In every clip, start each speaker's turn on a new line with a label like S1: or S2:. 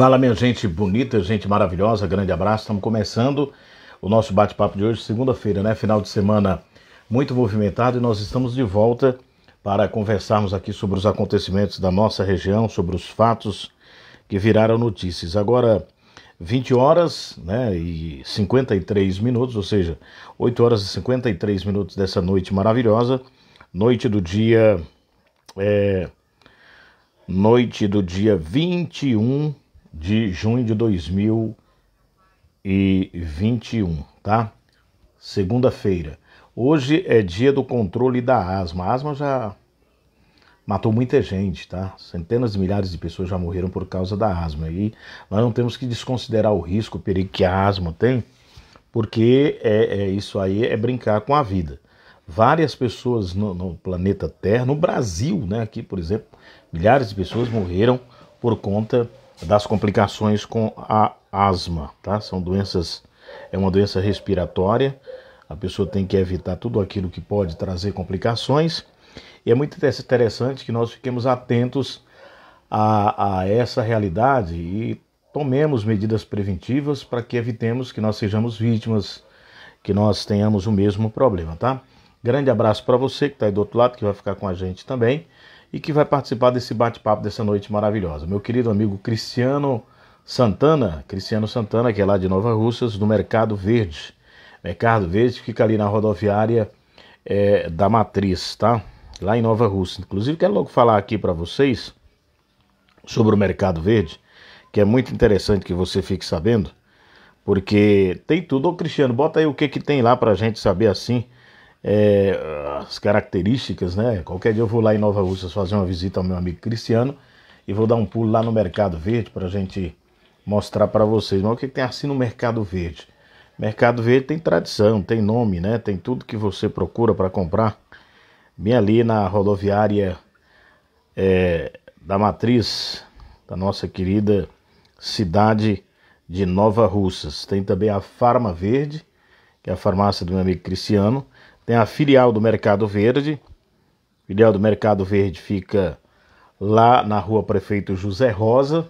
S1: Fala, minha gente bonita, gente maravilhosa, grande abraço. Estamos começando o nosso bate-papo de hoje, segunda-feira, né? Final de semana muito movimentado e nós estamos de volta para conversarmos aqui sobre os acontecimentos da nossa região, sobre os fatos que viraram notícias. Agora, 20 horas né, e 53 minutos, ou seja, 8 horas e 53 minutos dessa noite maravilhosa, noite do dia. É, noite do dia 21 de junho de 2021, tá? Segunda-feira. Hoje é dia do controle da asma. A asma já matou muita gente, tá? Centenas de milhares de pessoas já morreram por causa da asma. E nós não temos que desconsiderar o risco, o perigo que a asma tem, porque é, é isso aí é brincar com a vida. Várias pessoas no, no, planeta Terra, no Brasil, né? Aqui, por exemplo, milhares de pessoas morreram por conta das complicações com a asma, tá? São doenças, é uma doença respiratória. A pessoa tem que evitar tudo aquilo que pode trazer complicações. E é muito interessante que nós fiquemos atentos a, a essa realidade e tomemos medidas preventivas para que evitemos que nós sejamos vítimas, que nós tenhamos o mesmo problema, tá? Grande abraço para você que está aí do outro lado, que vai ficar com a gente também e que vai participar desse bate-papo dessa noite maravilhosa. Meu querido amigo Cristiano Santana, Cristiano Santana, que é lá de Nova Russas, do Mercado Verde. Mercado Verde fica ali na rodoviária é, da Matriz, tá? Lá em Nova Rússia. Inclusive, quero logo falar aqui para vocês sobre o Mercado Verde, que é muito interessante que você fique sabendo, porque tem tudo. Ô, Cristiano, bota aí o que, que tem lá para gente saber assim é, as características, né? Qualquer dia eu vou lá em Nova Russas fazer uma visita ao meu amigo Cristiano e vou dar um pulo lá no Mercado Verde para a gente mostrar para vocês. Mas o que tem assim no Mercado Verde? Mercado Verde tem tradição, tem nome, né? Tem tudo que você procura para comprar. Bem ali na rodoviária é, da Matriz, da nossa querida cidade de Nova Russas. Tem também a Farma Verde, que é a farmácia do meu amigo Cristiano. Tem a filial do Mercado Verde. A filial do Mercado Verde fica lá na rua Prefeito José Rosa,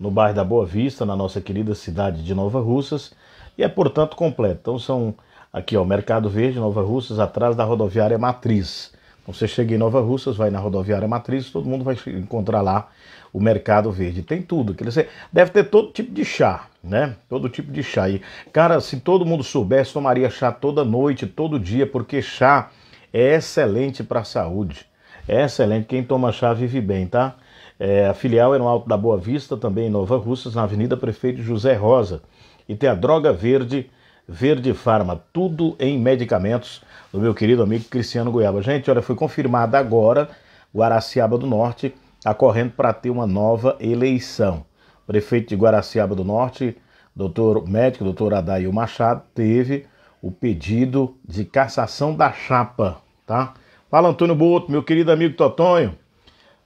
S1: no bairro da Boa Vista, na nossa querida cidade de Nova Russas. E é, portanto, completo. Então são aqui, ó, Mercado Verde, Nova Russas, atrás da rodoviária Matriz. Então, você chega em Nova Russas, vai na rodoviária Matriz, todo mundo vai encontrar lá o Mercado Verde. Tem tudo. Que eles deve ter todo tipo de chá, né? Todo tipo de chá. E, cara, se todo mundo soubesse, tomaria chá toda noite, todo dia, porque chá é excelente para a saúde. É excelente. Quem toma chá vive bem, tá? É, a filial é no Alto da Boa Vista, também em Nova Russas, na Avenida Prefeito José Rosa. E tem a Droga Verde, Verde Farma, tudo em medicamentos do meu querido amigo Cristiano Goiaba. Gente, olha, foi confirmada agora Guaraciaba do Norte está correndo para ter uma nova eleição. O prefeito de Guaraciaba do Norte, doutor médico, doutor Adail Machado, teve o pedido de cassação da chapa, tá? Fala Antônio Boto, meu querido amigo Totonho.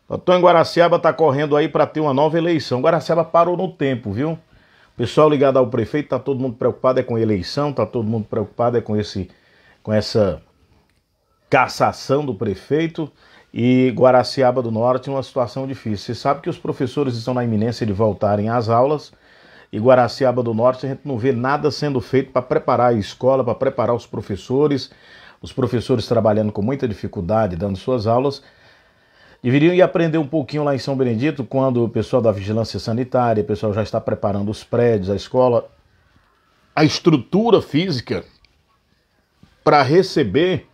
S1: Totonho Guaraciaba está correndo aí para ter uma nova eleição. Guaraciaba parou no tempo, viu? Pessoal ligado ao prefeito, tá todo mundo preocupado é com eleição, tá todo mundo preocupado é com esse com essa cassação do prefeito e Guaraciaba do Norte uma situação difícil. Você sabe que os professores estão na iminência de voltarem às aulas e Guaraciaba do Norte a gente não vê nada sendo feito para preparar a escola, para preparar os professores, os professores trabalhando com muita dificuldade, dando suas aulas. Deveriam ir aprender um pouquinho lá em São Benedito, quando o pessoal da vigilância sanitária, o pessoal já está preparando os prédios, a escola, a estrutura física para receber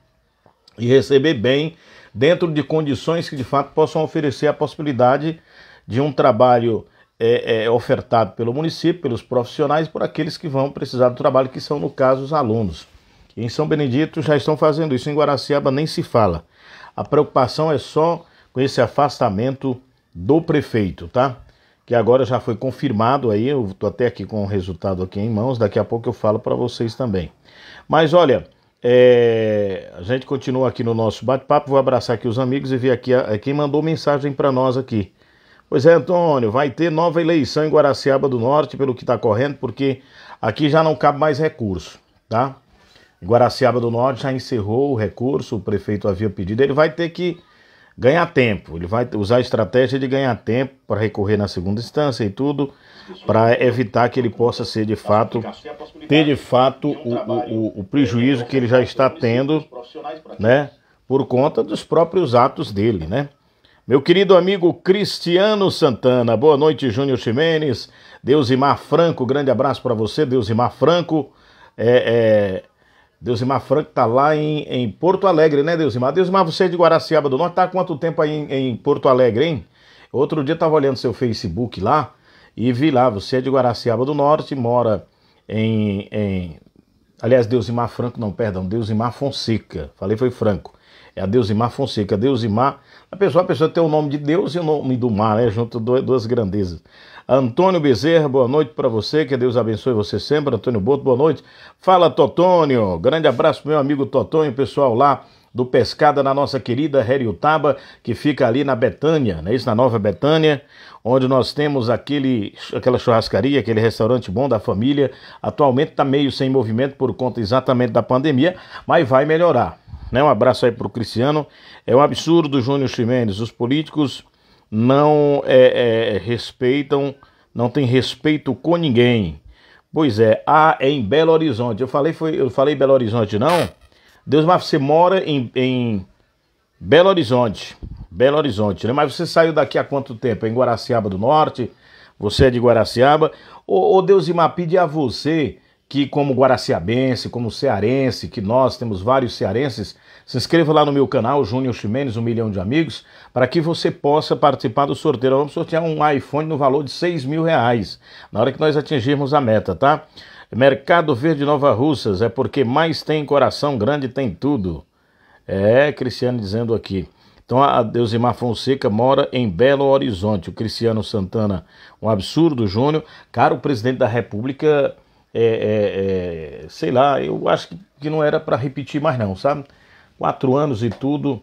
S1: e receber bem dentro de condições que de fato possam oferecer a possibilidade de um trabalho é, é, ofertado pelo município, pelos profissionais, por aqueles que vão precisar do trabalho, que são, no caso, os alunos. Em São Benedito já estão fazendo isso, em Guaraciaba nem se fala. A preocupação é só com esse afastamento do prefeito, tá? Que agora já foi confirmado aí, eu tô até aqui com o resultado aqui em mãos, daqui a pouco eu falo para vocês também. Mas olha, é, a gente continua aqui no nosso bate-papo. Vou abraçar aqui os amigos e ver aqui a, é quem mandou mensagem para nós aqui. Pois é, Antônio, vai ter nova eleição em Guaraciaba do Norte, pelo que está correndo, porque aqui já não cabe mais recurso, tá? Guaraciaba do Norte já encerrou o recurso, o prefeito havia pedido. Ele vai ter que ganhar tempo, ele vai usar a estratégia de ganhar tempo para recorrer na segunda instância e tudo para evitar que ele possa ser de fato ter de fato o, o, o prejuízo que ele já está tendo, né, por conta dos próprios atos dele, né? Meu querido amigo Cristiano Santana, boa noite, Júnior Ximenes, Deusimar Franco, grande abraço para você, Deusimar Franco. É, é, Deusimar Franco tá lá em, em, Porto Alegre, né, Deusimar? Deusimar, você é de Guaraciaba do Norte, tá há quanto tempo aí em, em Porto Alegre, hein? Outro dia tava olhando seu Facebook lá, e vi lá, você é de Guaraciaba do Norte, mora em, em aliás, Deusimar Franco, não, perdão, Deusimar Fonseca, falei foi Franco, é a Deusimar Fonseca, Deusimar, a pessoa, a pessoa tem o nome de Deus e o nome do mar, né, junto duas grandezas. Antônio Bezerra, boa noite para você, que Deus abençoe você sempre, Antônio Boto, boa noite. Fala, Totônio, grande abraço meu amigo Totônio, pessoal lá do Pescada na nossa querida Heriutaba, que fica ali na Betânia, né? isso na Nova Betânia, onde nós temos aquele, aquela churrascaria, aquele restaurante bom da família. Atualmente está meio sem movimento por conta exatamente da pandemia, mas vai melhorar. Né? Um abraço aí para o Cristiano. É um absurdo, Júnior Ximenes. Os políticos não é, é, respeitam, não tem respeito com ninguém. Pois é, ah, é em Belo Horizonte. Eu falei, foi, eu falei Belo Horizonte, não? Deus, mas você mora em, em Belo Horizonte. Belo Horizonte, né? Mas você saiu daqui há quanto tempo? Em Guaraciaba do Norte? Você é de Guaraciaba? Ô, ô Deus pede a você que, como guaraciabense, como cearense, que nós temos vários cearenses, se inscreva lá no meu canal, Júnior Ximenes, um milhão de amigos, para que você possa participar do sorteio. vamos sortear um iPhone no valor de 6 mil reais, na hora que nós atingirmos a meta, tá? Mercado Verde Nova Russas é porque mais tem coração grande tem tudo. É, Cristiano dizendo aqui. Então a Deusimar Fonseca mora em Belo Horizonte. O Cristiano Santana, um absurdo, Júnior. Cara, o presidente da República, é, é, é, sei lá, eu acho que não era para repetir mais não, sabe? Quatro anos e tudo.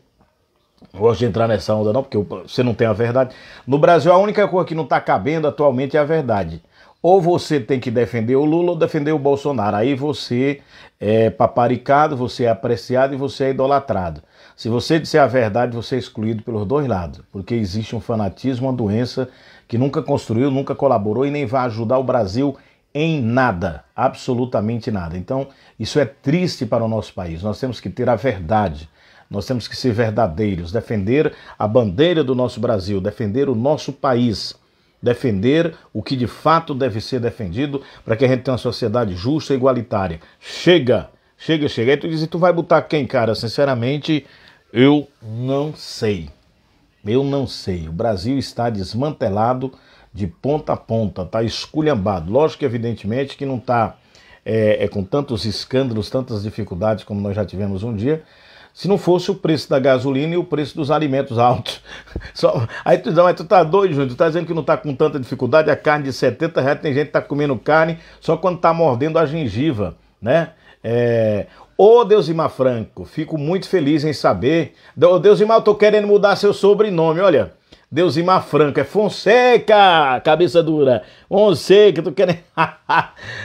S1: Não gosto de entrar nessa onda não, porque você não tem a verdade. No Brasil, a única coisa que não está cabendo atualmente é a verdade ou você tem que defender o Lula ou defender o Bolsonaro. Aí você é paparicado, você é apreciado e você é idolatrado. Se você disser a verdade, você é excluído pelos dois lados, porque existe um fanatismo, uma doença que nunca construiu, nunca colaborou e nem vai ajudar o Brasil em nada, absolutamente nada. Então, isso é triste para o nosso país. Nós temos que ter a verdade. Nós temos que ser verdadeiros, defender a bandeira do nosso Brasil, defender o nosso país defender o que de fato deve ser defendido para que a gente tenha uma sociedade justa e igualitária. Chega, chega, chega. Aí tu diz, e tu vai botar quem, cara? Sinceramente, eu não sei. Eu não sei. O Brasil está desmantelado de ponta a ponta, está esculhambado. Lógico que, evidentemente, que não está é, é, com tantos escândalos, tantas dificuldades como nós já tivemos um dia, se não fosse o preço da gasolina e o preço dos alimentos altos. Só... Aí tu diz, mas tu tá doido, Júnior, tu tá dizendo que não tá com tanta dificuldade, a carne de 70 reais, tem gente que tá comendo carne só quando tá mordendo a gengiva, né? É... Ô Deusimar Franco, fico muito feliz em saber. Ô Deusimar, eu tô querendo mudar seu sobrenome, olha. Deusimar Franco, é Fonseca, cabeça dura. Fonseca, tu querendo.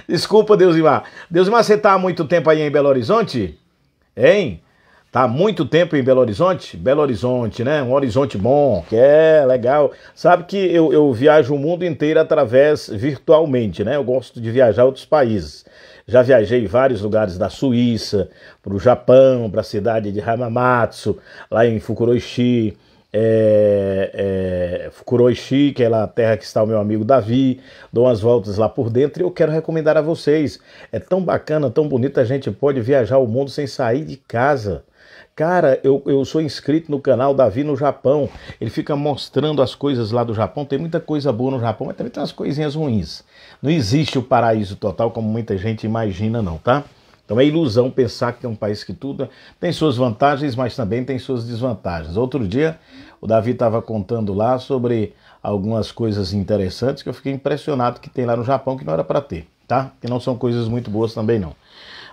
S1: Desculpa, Deusimar. Deusimar, você tá há muito tempo aí em Belo Horizonte? Hein? Tá há muito tempo em Belo Horizonte? Belo Horizonte, né? Um horizonte bom, que é legal. Sabe que eu, eu viajo o mundo inteiro através virtualmente, né? Eu gosto de viajar outros países. Já viajei em vários lugares da Suíça, para o Japão, para a cidade de Hamamatsu, lá em Fukuroishi, é, é, Fukuroishi, que é lá a terra que está o meu amigo Davi, dou umas voltas lá por dentro e eu quero recomendar a vocês. É tão bacana, tão bonita, a gente pode viajar o mundo sem sair de casa. Cara, eu, eu sou inscrito no canal Davi no Japão. Ele fica mostrando as coisas lá do Japão. Tem muita coisa boa no Japão, mas também tem umas coisinhas ruins. Não existe o paraíso total como muita gente imagina, não, tá? Então é ilusão pensar que é um país que tudo é, tem suas vantagens, mas também tem suas desvantagens. Outro dia, o Davi estava contando lá sobre algumas coisas interessantes que eu fiquei impressionado que tem lá no Japão que não era para ter, tá? Que não são coisas muito boas também não.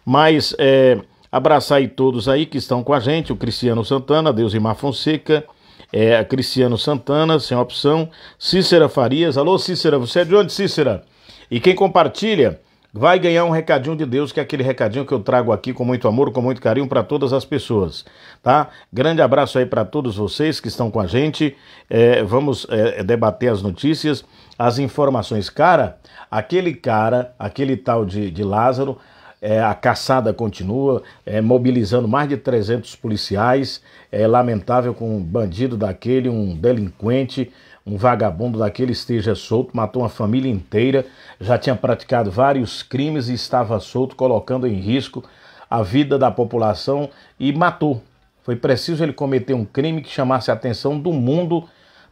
S1: Mas é, Abraçar aí todos aí que estão com a gente, o Cristiano Santana, Deus Deusimar Fonseca, é, Cristiano Santana, sem opção, Cícera Farias, alô Cícera, você é de onde Cícera? E quem compartilha vai ganhar um recadinho de Deus, que é aquele recadinho que eu trago aqui com muito amor, com muito carinho para todas as pessoas, tá? Grande abraço aí para todos vocês que estão com a gente. É, vamos é, debater as notícias, as informações. Cara, aquele cara, aquele tal de, de Lázaro, é, a caçada continua, é, mobilizando mais de 300 policiais. É lamentável que um bandido daquele, um delinquente, um vagabundo daquele esteja solto, matou uma família inteira, já tinha praticado vários crimes e estava solto, colocando em risco a vida da população e matou. Foi preciso ele cometer um crime que chamasse a atenção do mundo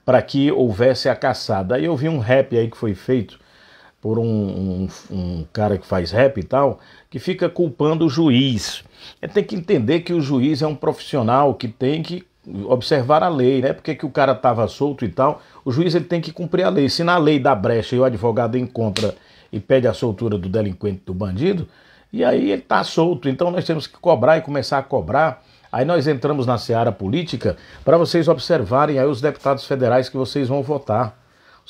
S1: para que houvesse a caçada. Aí eu vi um rap aí que foi feito por um, um, um, cara que faz rap e tal, que fica culpando o juiz. É, tem que entender que o juiz é um profissional que tem que observar a lei, né? Porque que o cara estava solto e tal. O juiz ele tem que cumprir a lei. Se na lei da brecha e o advogado encontra e pede a soltura do delinquente, do bandido, e aí ele está solto. Então nós temos que cobrar e começar a cobrar. Aí nós entramos na seara política para vocês observarem aí os deputados federais que vocês vão votar.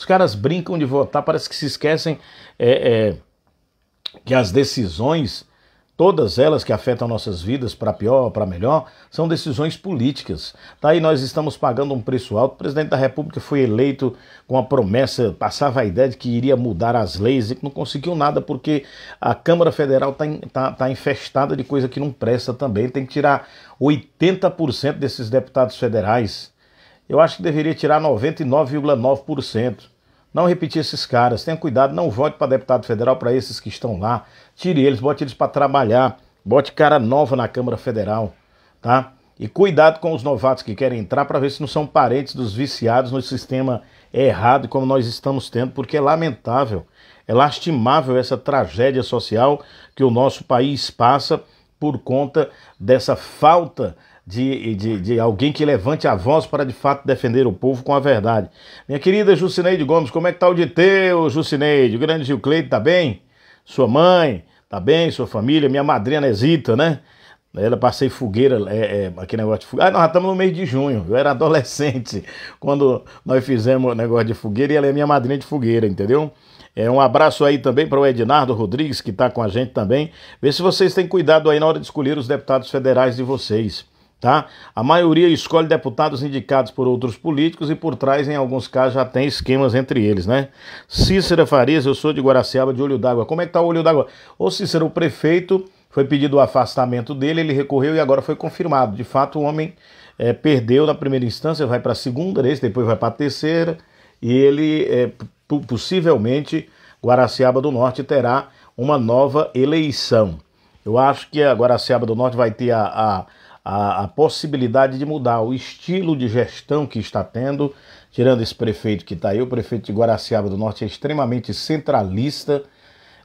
S1: Os caras brincam de votar, parece que se esquecem é, é, que as decisões, todas elas que afetam nossas vidas, para pior ou para melhor, são decisões políticas. Tá aí nós estamos pagando um preço alto. O presidente da República foi eleito com a promessa, passava a ideia de que iria mudar as leis e que não conseguiu nada porque a Câmara Federal está tá, tá infestada de coisa que não presta também. Tem que tirar 80% desses deputados federais. Eu acho que deveria tirar 99,9%. Não repetir esses caras. Tenha cuidado, não vote para deputado federal para esses que estão lá. Tire eles, bote eles para trabalhar. Bote cara nova na Câmara Federal, tá? E cuidado com os novatos que querem entrar para ver se não são parentes dos viciados no sistema errado como nós estamos tendo, porque é lamentável, é lastimável essa tragédia social que o nosso país passa por conta dessa falta de, de, de, alguém que levante a voz para de fato defender o povo com a verdade. Minha querida Jucineide Gomes, como é que tá o de teu, Jucineide? O grande Gil Cleide, tá bem? Sua mãe tá bem? Sua família? Minha madrinha Nesita, né? Ela passei fogueira, é, é, aquele negócio de fogueira. Ah, nós estamos no mês de junho. Eu era adolescente quando nós fizemos negócio de fogueira e ela é minha madrinha de fogueira, entendeu? É, um abraço aí também para o Ednardo Rodrigues, que está com a gente também. Vê se vocês têm cuidado aí na hora de escolher os deputados federais de vocês. Tá? A maioria escolhe deputados indicados por outros políticos e por trás, em alguns casos, já tem esquemas entre eles, né? Cícera Farias, eu sou de Guaraciaba, de Olho d'Água. Como é que tá o Olho d'Água? Ô Cícero, o prefeito foi pedido o afastamento dele, ele recorreu e agora foi confirmado. De fato, o homem é, perdeu na primeira instância, vai para a segunda, depois vai para a terceira, e ele é, possivelmente, Guaraciaba do Norte terá uma nova eleição. Eu acho que a Guaraciaba do Norte vai ter a, a a, a possibilidade de mudar o estilo de gestão que está tendo, tirando esse prefeito que está aí, o prefeito de Guaraciaba do Norte é extremamente centralista,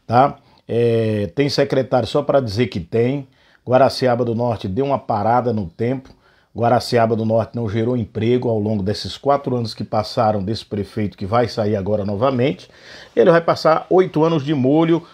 S1: tá? É, tem secretário só para dizer que tem. Guaraciaba do Norte deu uma parada no tempo. Guaraciaba do Norte não gerou emprego ao longo desses quatro anos que passaram desse prefeito que vai sair agora novamente. Ele vai passar oito anos de molho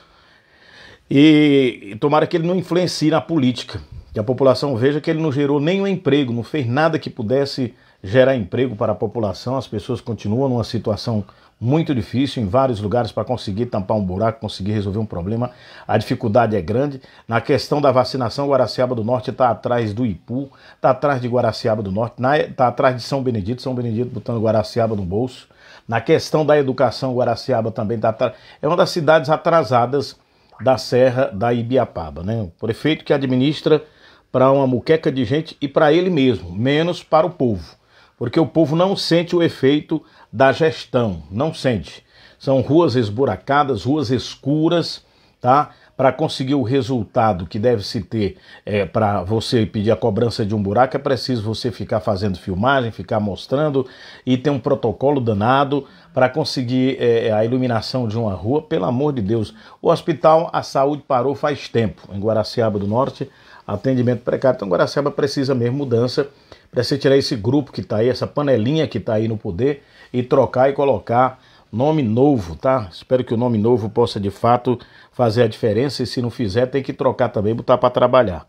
S1: e, e tomara que ele não influencie na política que a população veja que ele não gerou nenhum emprego, não fez nada que pudesse gerar emprego para a população. As pessoas continuam numa situação muito difícil em vários lugares para conseguir tampar um buraco, conseguir resolver um problema. A dificuldade é grande. Na questão da vacinação, Guaraciaba do Norte está atrás do Ipu, está atrás de Guaraciaba do Norte, está atrás de São Benedito, São Benedito botando Guaraciaba no bolso. Na questão da educação, Guaraciaba também está atrás. É uma das cidades atrasadas da Serra da Ibiapaba. Né? O prefeito que administra para uma muqueca de gente e para ele mesmo, menos para o povo. Porque o povo não sente o efeito da gestão, não sente. São ruas esburacadas, ruas escuras, tá? Para conseguir o resultado que deve se ter é, para você pedir a cobrança de um buraco, é preciso você ficar fazendo filmagem, ficar mostrando e ter um protocolo danado para conseguir é, a iluminação de uma rua, pelo amor de Deus. O hospital, a saúde parou faz tempo, em Guaraciaba do Norte, atendimento precário. Então, Guaraciaba precisa mesmo mudança, precisa tirar esse grupo que está aí, essa panelinha que está aí no poder e trocar e colocar nome novo, tá? Espero que o nome novo possa de fato fazer a diferença e se não fizer, tem que trocar também, botar para trabalhar.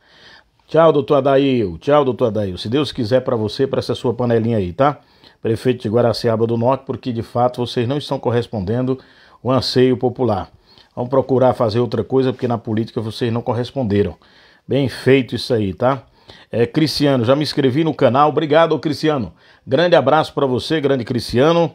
S1: Tchau, doutor Adail. Tchau, doutor Adail. Se Deus quiser para você, para essa sua panelinha aí, tá? Prefeito de Guaraciaba do Norte, porque de fato vocês não estão correspondendo o anseio popular. Vamos procurar fazer outra coisa, porque na política vocês não corresponderam. Bem feito isso aí, tá? É, Cristiano, já me inscrevi no canal. Obrigado, Cristiano. Grande abraço para você, grande Cristiano.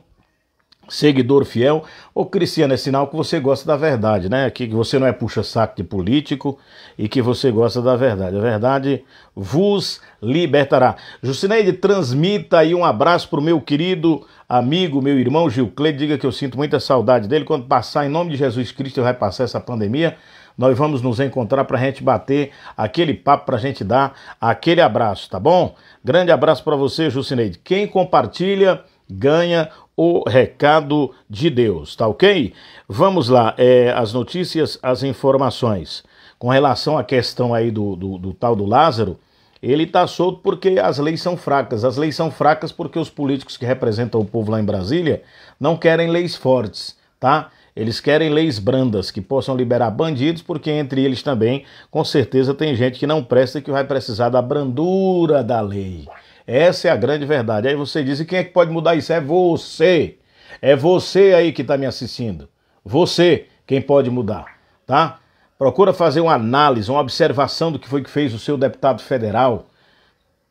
S1: Seguidor fiel. Ô Cristiano, é sinal que você gosta da verdade, né? Que você não é puxa-saco de político e que você gosta da verdade. A verdade vos libertará. Jucineide, transmita aí um abraço pro meu querido amigo, meu irmão Gil Cleide. Diga que eu sinto muita saudade dele. Quando passar, em nome de Jesus Cristo, vai passar essa pandemia. Nós vamos nos encontrar para a gente bater aquele papo, para a gente dar aquele abraço, tá bom? Grande abraço para você, Jucineide. Quem compartilha ganha o recado de Deus, tá ok? Vamos lá, é, as notícias, as informações. Com relação à questão aí do, do, do tal do Lázaro, ele está solto porque as leis são fracas. As leis são fracas porque os políticos que representam o povo lá em Brasília não querem leis fortes, tá? Eles querem leis brandas que possam liberar bandidos, porque entre eles também, com certeza, tem gente que não presta e que vai precisar da brandura da lei. Essa é a grande verdade. Aí você diz: e quem é que pode mudar isso? É você. É você aí que está me assistindo. Você quem pode mudar, tá? Procura fazer uma análise, uma observação do que foi que fez o seu deputado federal.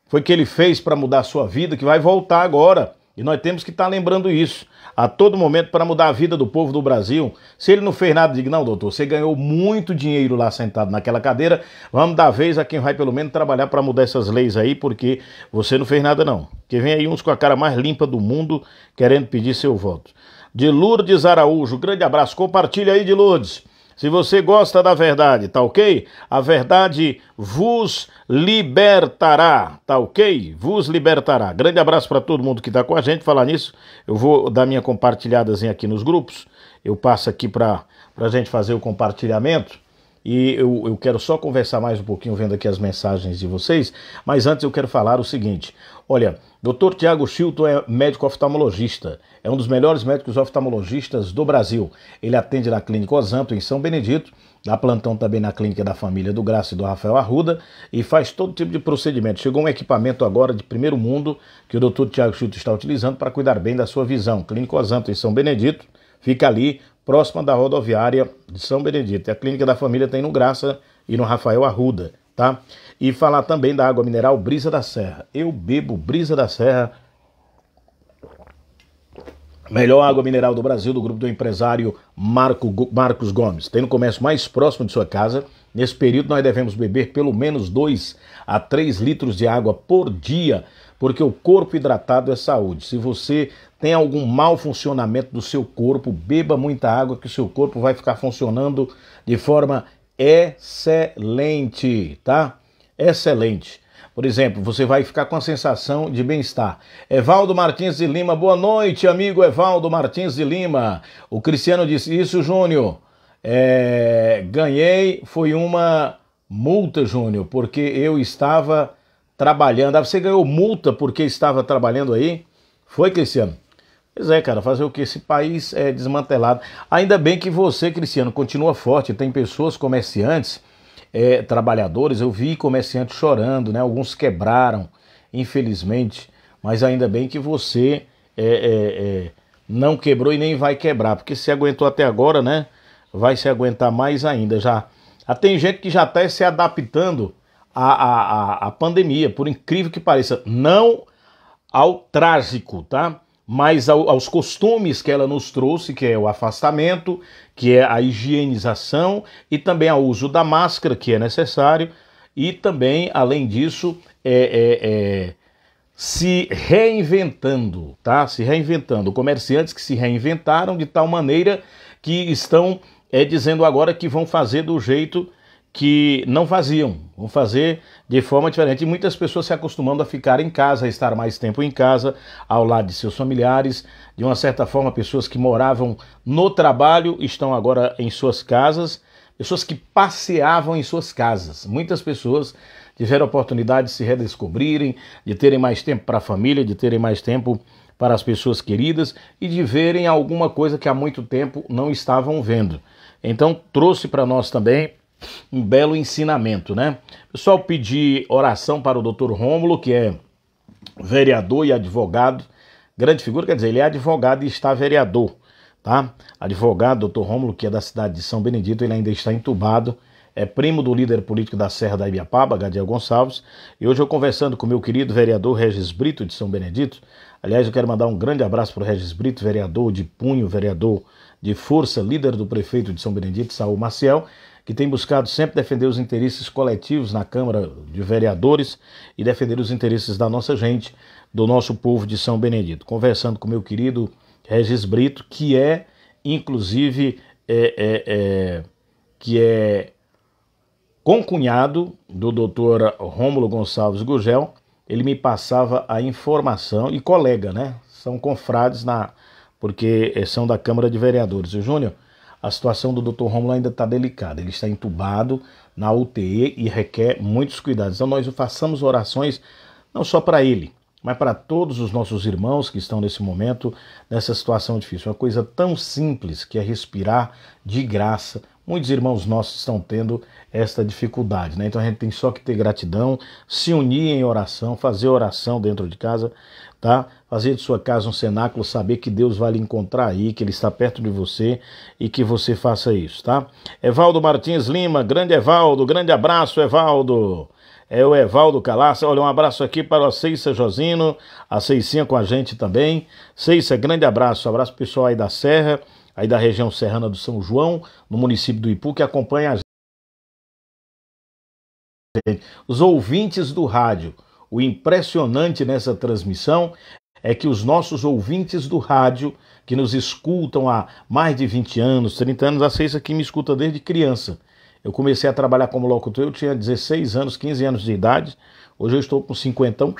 S1: Foi que ele fez para mudar a sua vida, que vai voltar agora. E nós temos que estar tá lembrando isso a todo momento para mudar a vida do povo do Brasil. Se ele não fez nada, diga: não, doutor, você ganhou muito dinheiro lá sentado naquela cadeira, vamos dar vez a quem vai pelo menos trabalhar para mudar essas leis aí, porque você não fez nada não. Que vem aí uns com a cara mais limpa do mundo querendo pedir seu voto. De Lourdes Araújo, grande abraço, compartilha aí de Lourdes. Se você gosta da verdade, tá ok? A verdade vos libertará, tá ok? Vos libertará. Grande abraço para todo mundo que está com a gente. Falar nisso, eu vou dar minha compartilhadazinha aqui nos grupos. Eu passo aqui para a gente fazer o compartilhamento. E eu, eu quero só conversar mais um pouquinho, vendo aqui as mensagens de vocês. Mas antes eu quero falar o seguinte: olha, Dr. Tiago Chilton é médico oftalmologista, é um dos melhores médicos oftalmologistas do Brasil. Ele atende na Clínica Osanto, em São Benedito, dá plantão também na Clínica da Família do Graça e do Rafael Arruda e faz todo tipo de procedimento. Chegou um equipamento agora de primeiro mundo que o Dr. Tiago Chilton está utilizando para cuidar bem da sua visão. Clínica Osanto, em São Benedito Fica ali, próxima da rodoviária de São Benedito. A clínica da família tem no Graça e no Rafael Arruda, tá? E falar também da água mineral Brisa da Serra. Eu bebo Brisa da Serra. Melhor água mineral do Brasil, do grupo do empresário Marco, Marcos Gomes. Tem no comércio mais próximo de sua casa. Nesse período, nós devemos beber pelo menos 2 a 3 litros de água por dia porque o corpo hidratado é saúde. Se você tem algum mau funcionamento do seu corpo, beba muita água, que o seu corpo vai ficar funcionando de forma excelente, tá? Excelente. Por exemplo, você vai ficar com a sensação de bem-estar. Evaldo Martins de Lima, boa noite, amigo Evaldo Martins de Lima. O Cristiano disse: Isso, Júnior. É... ganhei, foi uma multa, Júnior, porque eu estava trabalhando. Ah, você ganhou multa porque estava trabalhando aí? Foi, Cristiano? Pois é, cara, fazer o que? Esse país é desmantelado. Ainda bem que você, Cristiano, continua forte. Tem pessoas, comerciantes, é, trabalhadores, eu vi comerciantes chorando, né? Alguns quebraram, infelizmente. Mas ainda bem que você é, é, é não quebrou e nem vai quebrar. Porque se aguentou até agora, né? Vai se aguentar mais ainda já. Ah, tem gente que já está se adaptando a, a, a pandemia, por incrível que pareça, não ao trágico, tá? Mas ao, aos costumes que ela nos trouxe, que é o afastamento, que é a higienização e também ao uso da máscara, que é necessário, e também, além disso, é, é, é se reinventando, tá? Se reinventando. Comerciantes que se reinventaram de tal maneira que estão é, dizendo agora que vão fazer do jeito que não faziam, vão fazer de forma diferente. E muitas pessoas se acostumando a ficar em casa, a estar mais tempo em casa, ao lado de seus familiares. De uma certa forma, pessoas que moravam no trabalho estão agora em suas casas, pessoas que passeavam em suas casas. Muitas pessoas tiveram a oportunidade de se redescobrirem, de terem mais tempo para a família, de terem mais tempo para as pessoas queridas e de verem alguma coisa que há muito tempo não estavam vendo. Então, trouxe para nós também um belo ensinamento, né? Pessoal, pedi oração para o doutor Rômulo, que é vereador e advogado, grande figura, quer dizer, ele é advogado e está vereador, tá? Advogado, doutor Rômulo, que é da cidade de São Benedito, ele ainda está entubado, é primo do líder político da Serra da Ibiapaba, Gadiel Gonçalves, e hoje eu conversando com meu querido vereador Regis Brito de São Benedito, aliás, eu quero mandar um grande abraço para o Regis Brito, vereador de punho, vereador de força, líder do prefeito de São Benedito, Saul Maciel, que tem buscado sempre defender os interesses coletivos na Câmara de Vereadores e defender os interesses da nossa gente, do nosso povo de São Benedito. Conversando com meu querido Regis Brito, que é, inclusive, é, é, é, que é concunhado do doutor Rômulo Gonçalves Gugel, ele me passava a informação, e colega, né? São confrades na porque eh, são da Câmara de Vereadores. O Júnior, a situação do Dr. Romulo ainda está delicada. Ele está entubado na UTI e requer muitos cuidados. Então nós façamos orações não só para ele, mas para todos os nossos irmãos que estão nesse momento, nessa situação difícil. Uma coisa tão simples que é respirar de graça. Muitos irmãos nossos estão tendo esta dificuldade, né? Então a gente tem só que ter gratidão, se unir em oração, fazer oração dentro de casa tá? Fazer de sua casa um cenáculo, saber que Deus vai lhe encontrar aí, que Ele está perto de você e que você faça isso, tá? Evaldo Martins Lima, grande Evaldo, grande abraço, Evaldo. É o Evaldo Calaça. Olha, um abraço aqui para a Ceissa Josino, a Ceicinha com a gente também. Ceissa, grande abraço, abraço pessoal aí da Serra, aí da região serrana do São João, no município do Ipu, que acompanha a gente. Os ouvintes do rádio. O impressionante nessa transmissão é que os nossos ouvintes do rádio, que nos escutam há mais de 20 anos, 30 anos, a Ceiça que me escuta desde criança. Eu comecei a trabalhar como locutor, eu tinha 16 anos, 15 anos de idade. Hoje eu estou com 50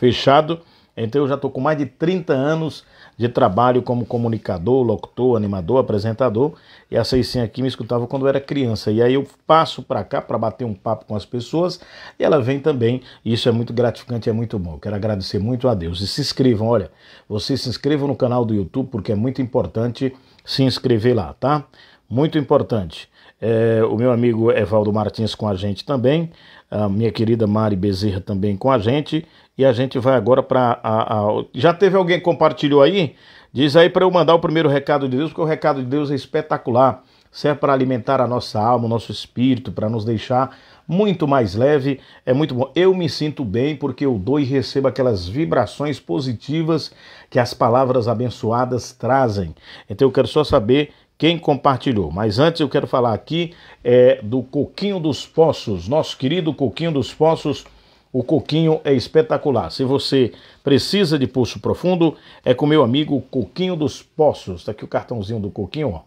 S1: fechado, então eu já estou com mais de 30 anos de trabalho como comunicador, locutor, animador, apresentador. E a Ceicinha aqui me escutava quando eu era criança. E aí eu passo para cá para bater um papo com as pessoas e ela vem também. E isso é muito gratificante, é muito bom. Quero agradecer muito a Deus. E se inscrevam, olha, vocês se inscrevam no canal do YouTube porque é muito importante se inscrever lá, tá? Muito importante. É, o meu amigo Evaldo Martins com a gente também, a minha querida Mari Bezerra também com a gente. E a gente vai agora para a, a, Já teve alguém que compartilhou aí? Diz aí para eu mandar o primeiro recado de Deus, porque o recado de Deus é espetacular. Serve para alimentar a nossa alma, o nosso espírito, para nos deixar muito mais leve. É muito bom. Eu me sinto bem porque eu dou e recebo aquelas vibrações positivas que as palavras abençoadas trazem. Então eu quero só saber quem compartilhou. Mas antes eu quero falar aqui é, do Coquinho dos Poços, nosso querido Coquinho dos Poços o coquinho é espetacular. Se você precisa de pulso profundo, é com meu amigo Coquinho dos Poços. Tá aqui o cartãozinho do Coquinho, ó.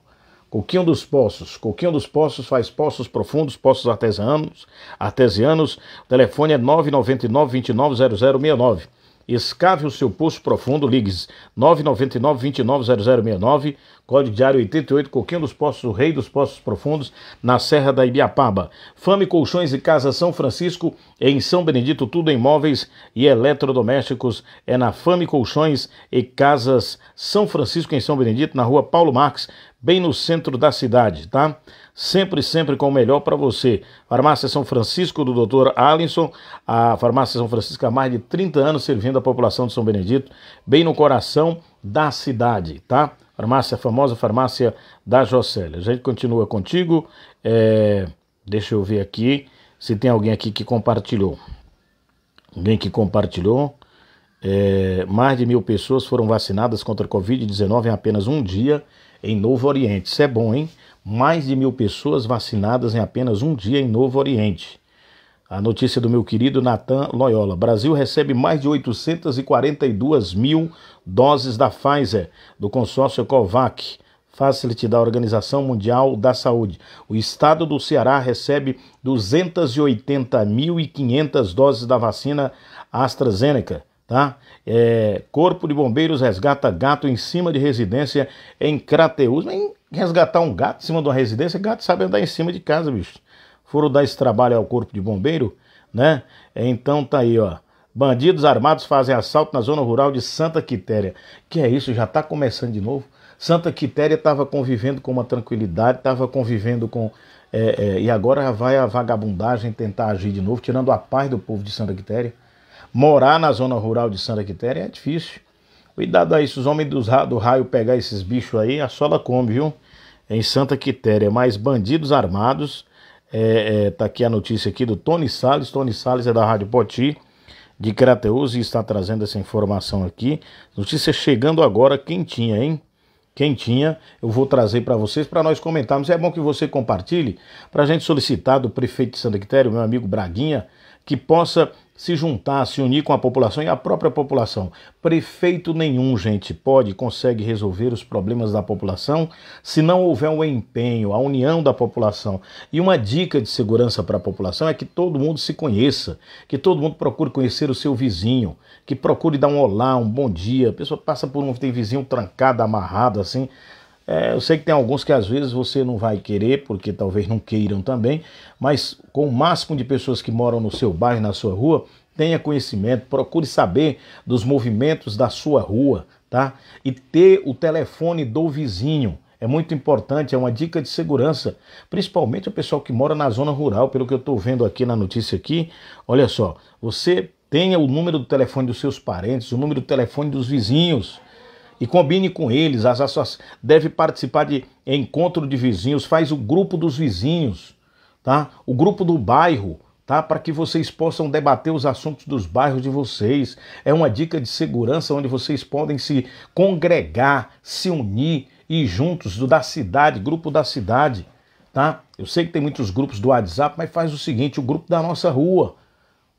S1: Coquinho dos Poços. Coquinho dos Poços faz poços profundos, poços artesanos, artesianos. O telefone é 999-290069. Escave o seu pulso profundo, ligue 999 290069 Código Diário 88, Coquinho dos Poços, o Rei dos Poços Profundos, na Serra da Ibiapaba. Fame Colchões e Casa São Francisco, em São Benedito, tudo em móveis e eletrodomésticos. É na Fame Colchões e Casas São Francisco, em São Benedito, na rua Paulo Marques, bem no centro da cidade, tá? Sempre, sempre com o melhor para você. Farmácia São Francisco do Dr. Alisson, a Farmácia São Francisco há mais de 30 anos servindo a população de São Benedito, bem no coração da cidade, tá? farmácia, famosa farmácia da Jocélia. A gente continua contigo. É, deixa eu ver aqui se tem alguém aqui que compartilhou. Alguém que compartilhou. É, mais de mil pessoas foram vacinadas contra a Covid-19 em apenas um dia em Novo Oriente. Isso é bom, hein? Mais de mil pessoas vacinadas em apenas um dia em Novo Oriente. A notícia do meu querido Natan Loyola. Brasil recebe mais de 842 mil doses da Pfizer, do consórcio COVAX, facility da Organização Mundial da Saúde. O estado do Ceará recebe 280.500 doses da vacina AstraZeneca. Tá? É, corpo de Bombeiros resgata gato em cima de residência em Crateús. Resgatar um gato em cima de uma residência, gato sabe andar em cima de casa, bicho foram dar esse trabalho ao corpo de bombeiro, né? Então tá aí, ó. Bandidos armados fazem assalto na zona rural de Santa Quitéria. Que é isso? Já tá começando de novo. Santa Quitéria estava convivendo com uma tranquilidade, estava convivendo com. É, é, e agora vai a vagabundagem tentar agir de novo, tirando a paz do povo de Santa Quitéria. Morar na zona rural de Santa Quitéria é difícil. Cuidado aí, se os homens do raio pegar esses bichos aí, a sola come, viu? Em Santa Quitéria, mais bandidos armados é, é, tá aqui a notícia aqui do Tony Sales. Tony Sales é da Rádio Poti de Crateus e está trazendo essa informação aqui. Notícia chegando agora, quentinha, hein? Quentinha, eu vou trazer para vocês para nós comentarmos. É bom que você compartilhe para a gente solicitar do prefeito de Santa Quitéria, meu amigo Braguinha, que possa se juntar, se unir com a população e a própria população. Prefeito nenhum, gente, pode, consegue resolver os problemas da população se não houver um empenho, a união da população. E uma dica de segurança para a população é que todo mundo se conheça, que todo mundo procure conhecer o seu vizinho, que procure dar um olá, um bom dia. A pessoa passa por um, tem vizinho trancado, amarrado, assim, é, eu sei que tem alguns que às vezes você não vai querer, porque talvez não queiram também, mas com o máximo de pessoas que moram no seu bairro, na sua rua, tenha conhecimento, procure saber dos movimentos da sua rua, tá? E ter o telefone do vizinho. É muito importante, é uma dica de segurança, principalmente o pessoal que mora na zona rural, pelo que eu estou vendo aqui na notícia aqui. Olha só, você tenha o número do telefone dos seus parentes, o número do telefone dos vizinhos e combine com eles. As ações deve participar de encontro de vizinhos, faz o grupo dos vizinhos, tá? O grupo do bairro, tá? Para que vocês possam debater os assuntos dos bairros de vocês. É uma dica de segurança onde vocês podem se congregar, se unir e juntos do da cidade, grupo da cidade, tá? Eu sei que tem muitos grupos do WhatsApp, mas faz o seguinte, o grupo da nossa rua,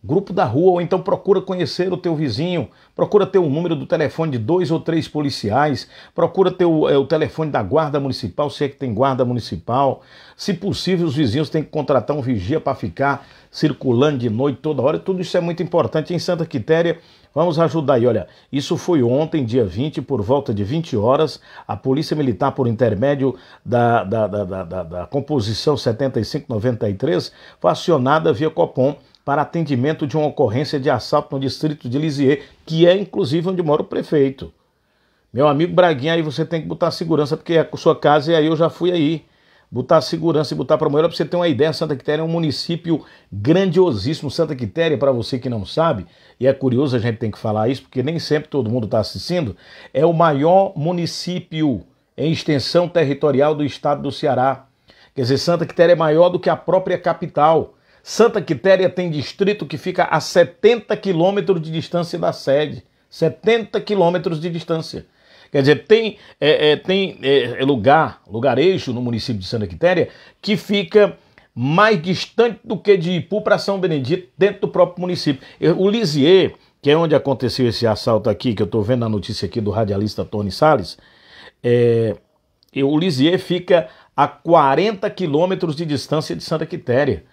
S1: grupo da rua, ou então procura conhecer o teu vizinho, procura ter o número do telefone de dois ou três policiais, procura ter o, é, o telefone da guarda municipal, se é que tem guarda municipal. Se possível, os vizinhos têm que contratar um vigia para ficar circulando de noite toda hora. Tudo isso é muito importante. Em Santa Quitéria, vamos ajudar aí. Olha, isso foi ontem, dia 20, por volta de 20 horas, a Polícia Militar, por intermédio da, da, da, da, da composição 7593, foi acionada via Copom para atendimento de uma ocorrência de assalto no distrito de Lisieux, que é inclusive onde mora o prefeito. Meu amigo Braguinha, aí você tem que botar segurança, porque é a sua casa e é aí eu já fui aí. Botar segurança e botar para morar, para você ter uma ideia, Santa Quitéria é um município grandiosíssimo. Santa Quitéria, para você que não sabe, e é curioso a gente tem que falar isso, porque nem sempre todo mundo está assistindo, é o maior município em extensão territorial do estado do Ceará. Quer dizer, Santa Quitéria é maior do que a própria capital. Santa Quitéria tem distrito que fica a 70 quilômetros de distância da sede. 70 quilômetros de distância. Quer dizer, tem, é, é, tem é, é, lugar, lugarejo no município de Santa Quitéria que fica mais distante do que de Ipu para São Benedito, dentro do próprio município. O Lisier, que é onde aconteceu esse assalto aqui, que eu estou vendo a notícia aqui do radialista Tony Salles, é, o Lisier fica a 40 quilômetros de distância de Santa Quitéria.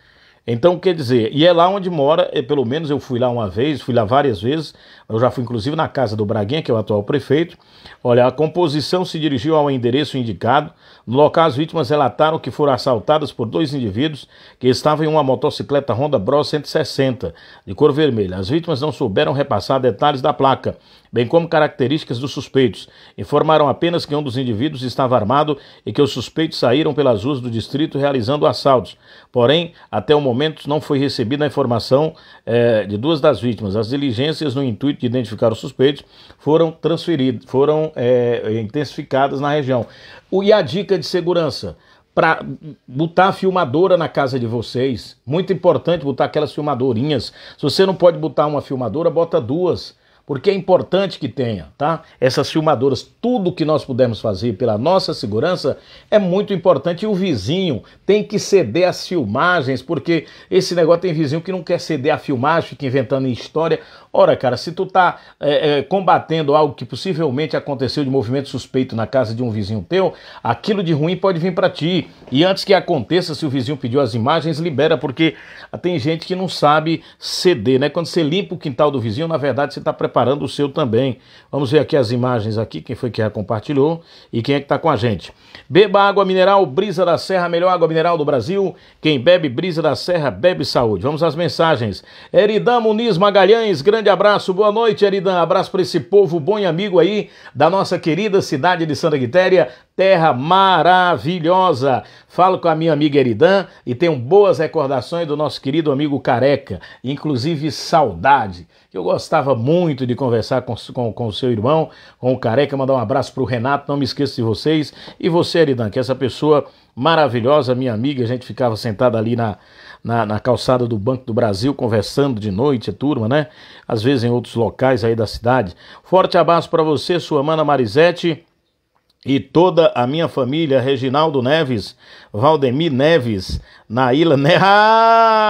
S1: Então, quer dizer, e é lá onde mora, é, pelo menos eu fui lá uma vez, fui lá várias vezes, eu já fui inclusive na casa do Braguinha, que é o atual prefeito. Olha, a composição se dirigiu ao endereço indicado. No local, as vítimas relataram que foram assaltadas por dois indivíduos que estavam em uma motocicleta Honda Bros 160, de cor vermelha. As vítimas não souberam repassar detalhes da placa, bem como características dos suspeitos. Informaram apenas que um dos indivíduos estava armado e que os suspeitos saíram pelas ruas do distrito realizando assaltos. Porém, até o momento não foi recebida a informação eh, de duas das vítimas. As diligências no intuito de identificar os suspeitos foram transferidas, foram eh, intensificadas na região. O, e a dica de segurança? para botar filmadora na casa de vocês. Muito importante botar aquelas filmadorinhas. Se você não pode botar uma filmadora, bota duas porque é importante que tenha, tá? Essas filmadoras, tudo que nós pudermos fazer pela nossa segurança é muito importante e o vizinho tem que ceder as filmagens, porque esse negócio tem vizinho que não quer ceder a filmagem, fica inventando história. Ora, cara, se tu tá é, é, combatendo algo que possivelmente aconteceu de movimento suspeito na casa de um vizinho teu, aquilo de ruim pode vir para ti. E antes que aconteça, se o vizinho pediu as imagens, libera, porque tem gente que não sabe ceder, né? Quando você limpa o quintal do vizinho, na verdade você está preparando preparando o seu também. Vamos ver aqui as imagens aqui, quem foi que já compartilhou e quem é que está com a gente. Beba água mineral Brisa da Serra, melhor água mineral do Brasil. Quem bebe Brisa da Serra, bebe saúde. Vamos às mensagens. Eridan Muniz Magalhães, grande abraço, boa noite Eridan. Abraço para esse povo bom e amigo aí da nossa querida cidade de Santa Quitéria terra maravilhosa. Falo com a minha amiga Eridan e tenho boas recordações do nosso querido amigo Careca, inclusive saudade. Eu gostava muito de conversar com, com, com o seu irmão, com o Careca, mandar um abraço para o Renato, não me esqueço de vocês. E você, Eridan, que é essa pessoa maravilhosa, minha amiga, a gente ficava sentada ali na, na, na, calçada do Banco do Brasil, conversando de noite, turma, né? Às vezes em outros locais aí da cidade. Forte abraço para você, sua mana Marisete e toda a minha família, Reginaldo Neves, Valdemir Neves, Naila Neves.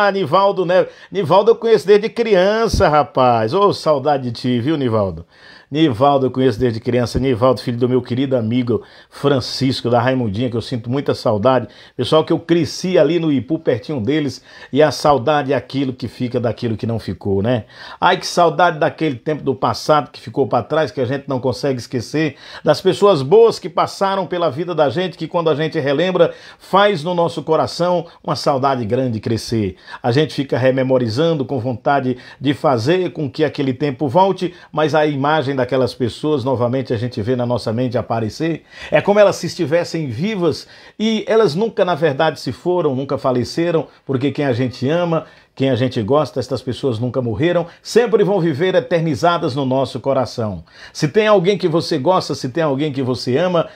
S1: Ah, Nivaldo Neves. Nivaldo eu conheço desde criança, rapaz. Ô, oh, saudade de ti, viu, Nivaldo? Nivaldo, eu conheço desde criança. Nivaldo, filho do meu querido amigo Francisco, da Raimundinha, que eu sinto muita saudade. Pessoal que eu cresci ali no Ipu, pertinho deles, e a saudade é aquilo que fica daquilo que não ficou, né? Ai, que saudade daquele tempo do passado que ficou para trás, que a gente não consegue esquecer, das pessoas boas que passaram pela vida da gente, que quando a gente relembra, faz no nosso coração uma saudade grande crescer. A gente fica rememorizando com vontade de fazer com que aquele tempo volte, mas a imagem da daquelas pessoas, novamente a gente vê na nossa mente aparecer, é como elas se estivessem vivas e elas nunca, na verdade, se foram, nunca faleceram, porque quem a gente ama, quem a gente gosta, estas pessoas nunca morreram, sempre vão viver eternizadas no nosso coração. Se tem alguém que você gosta, se tem alguém que você ama,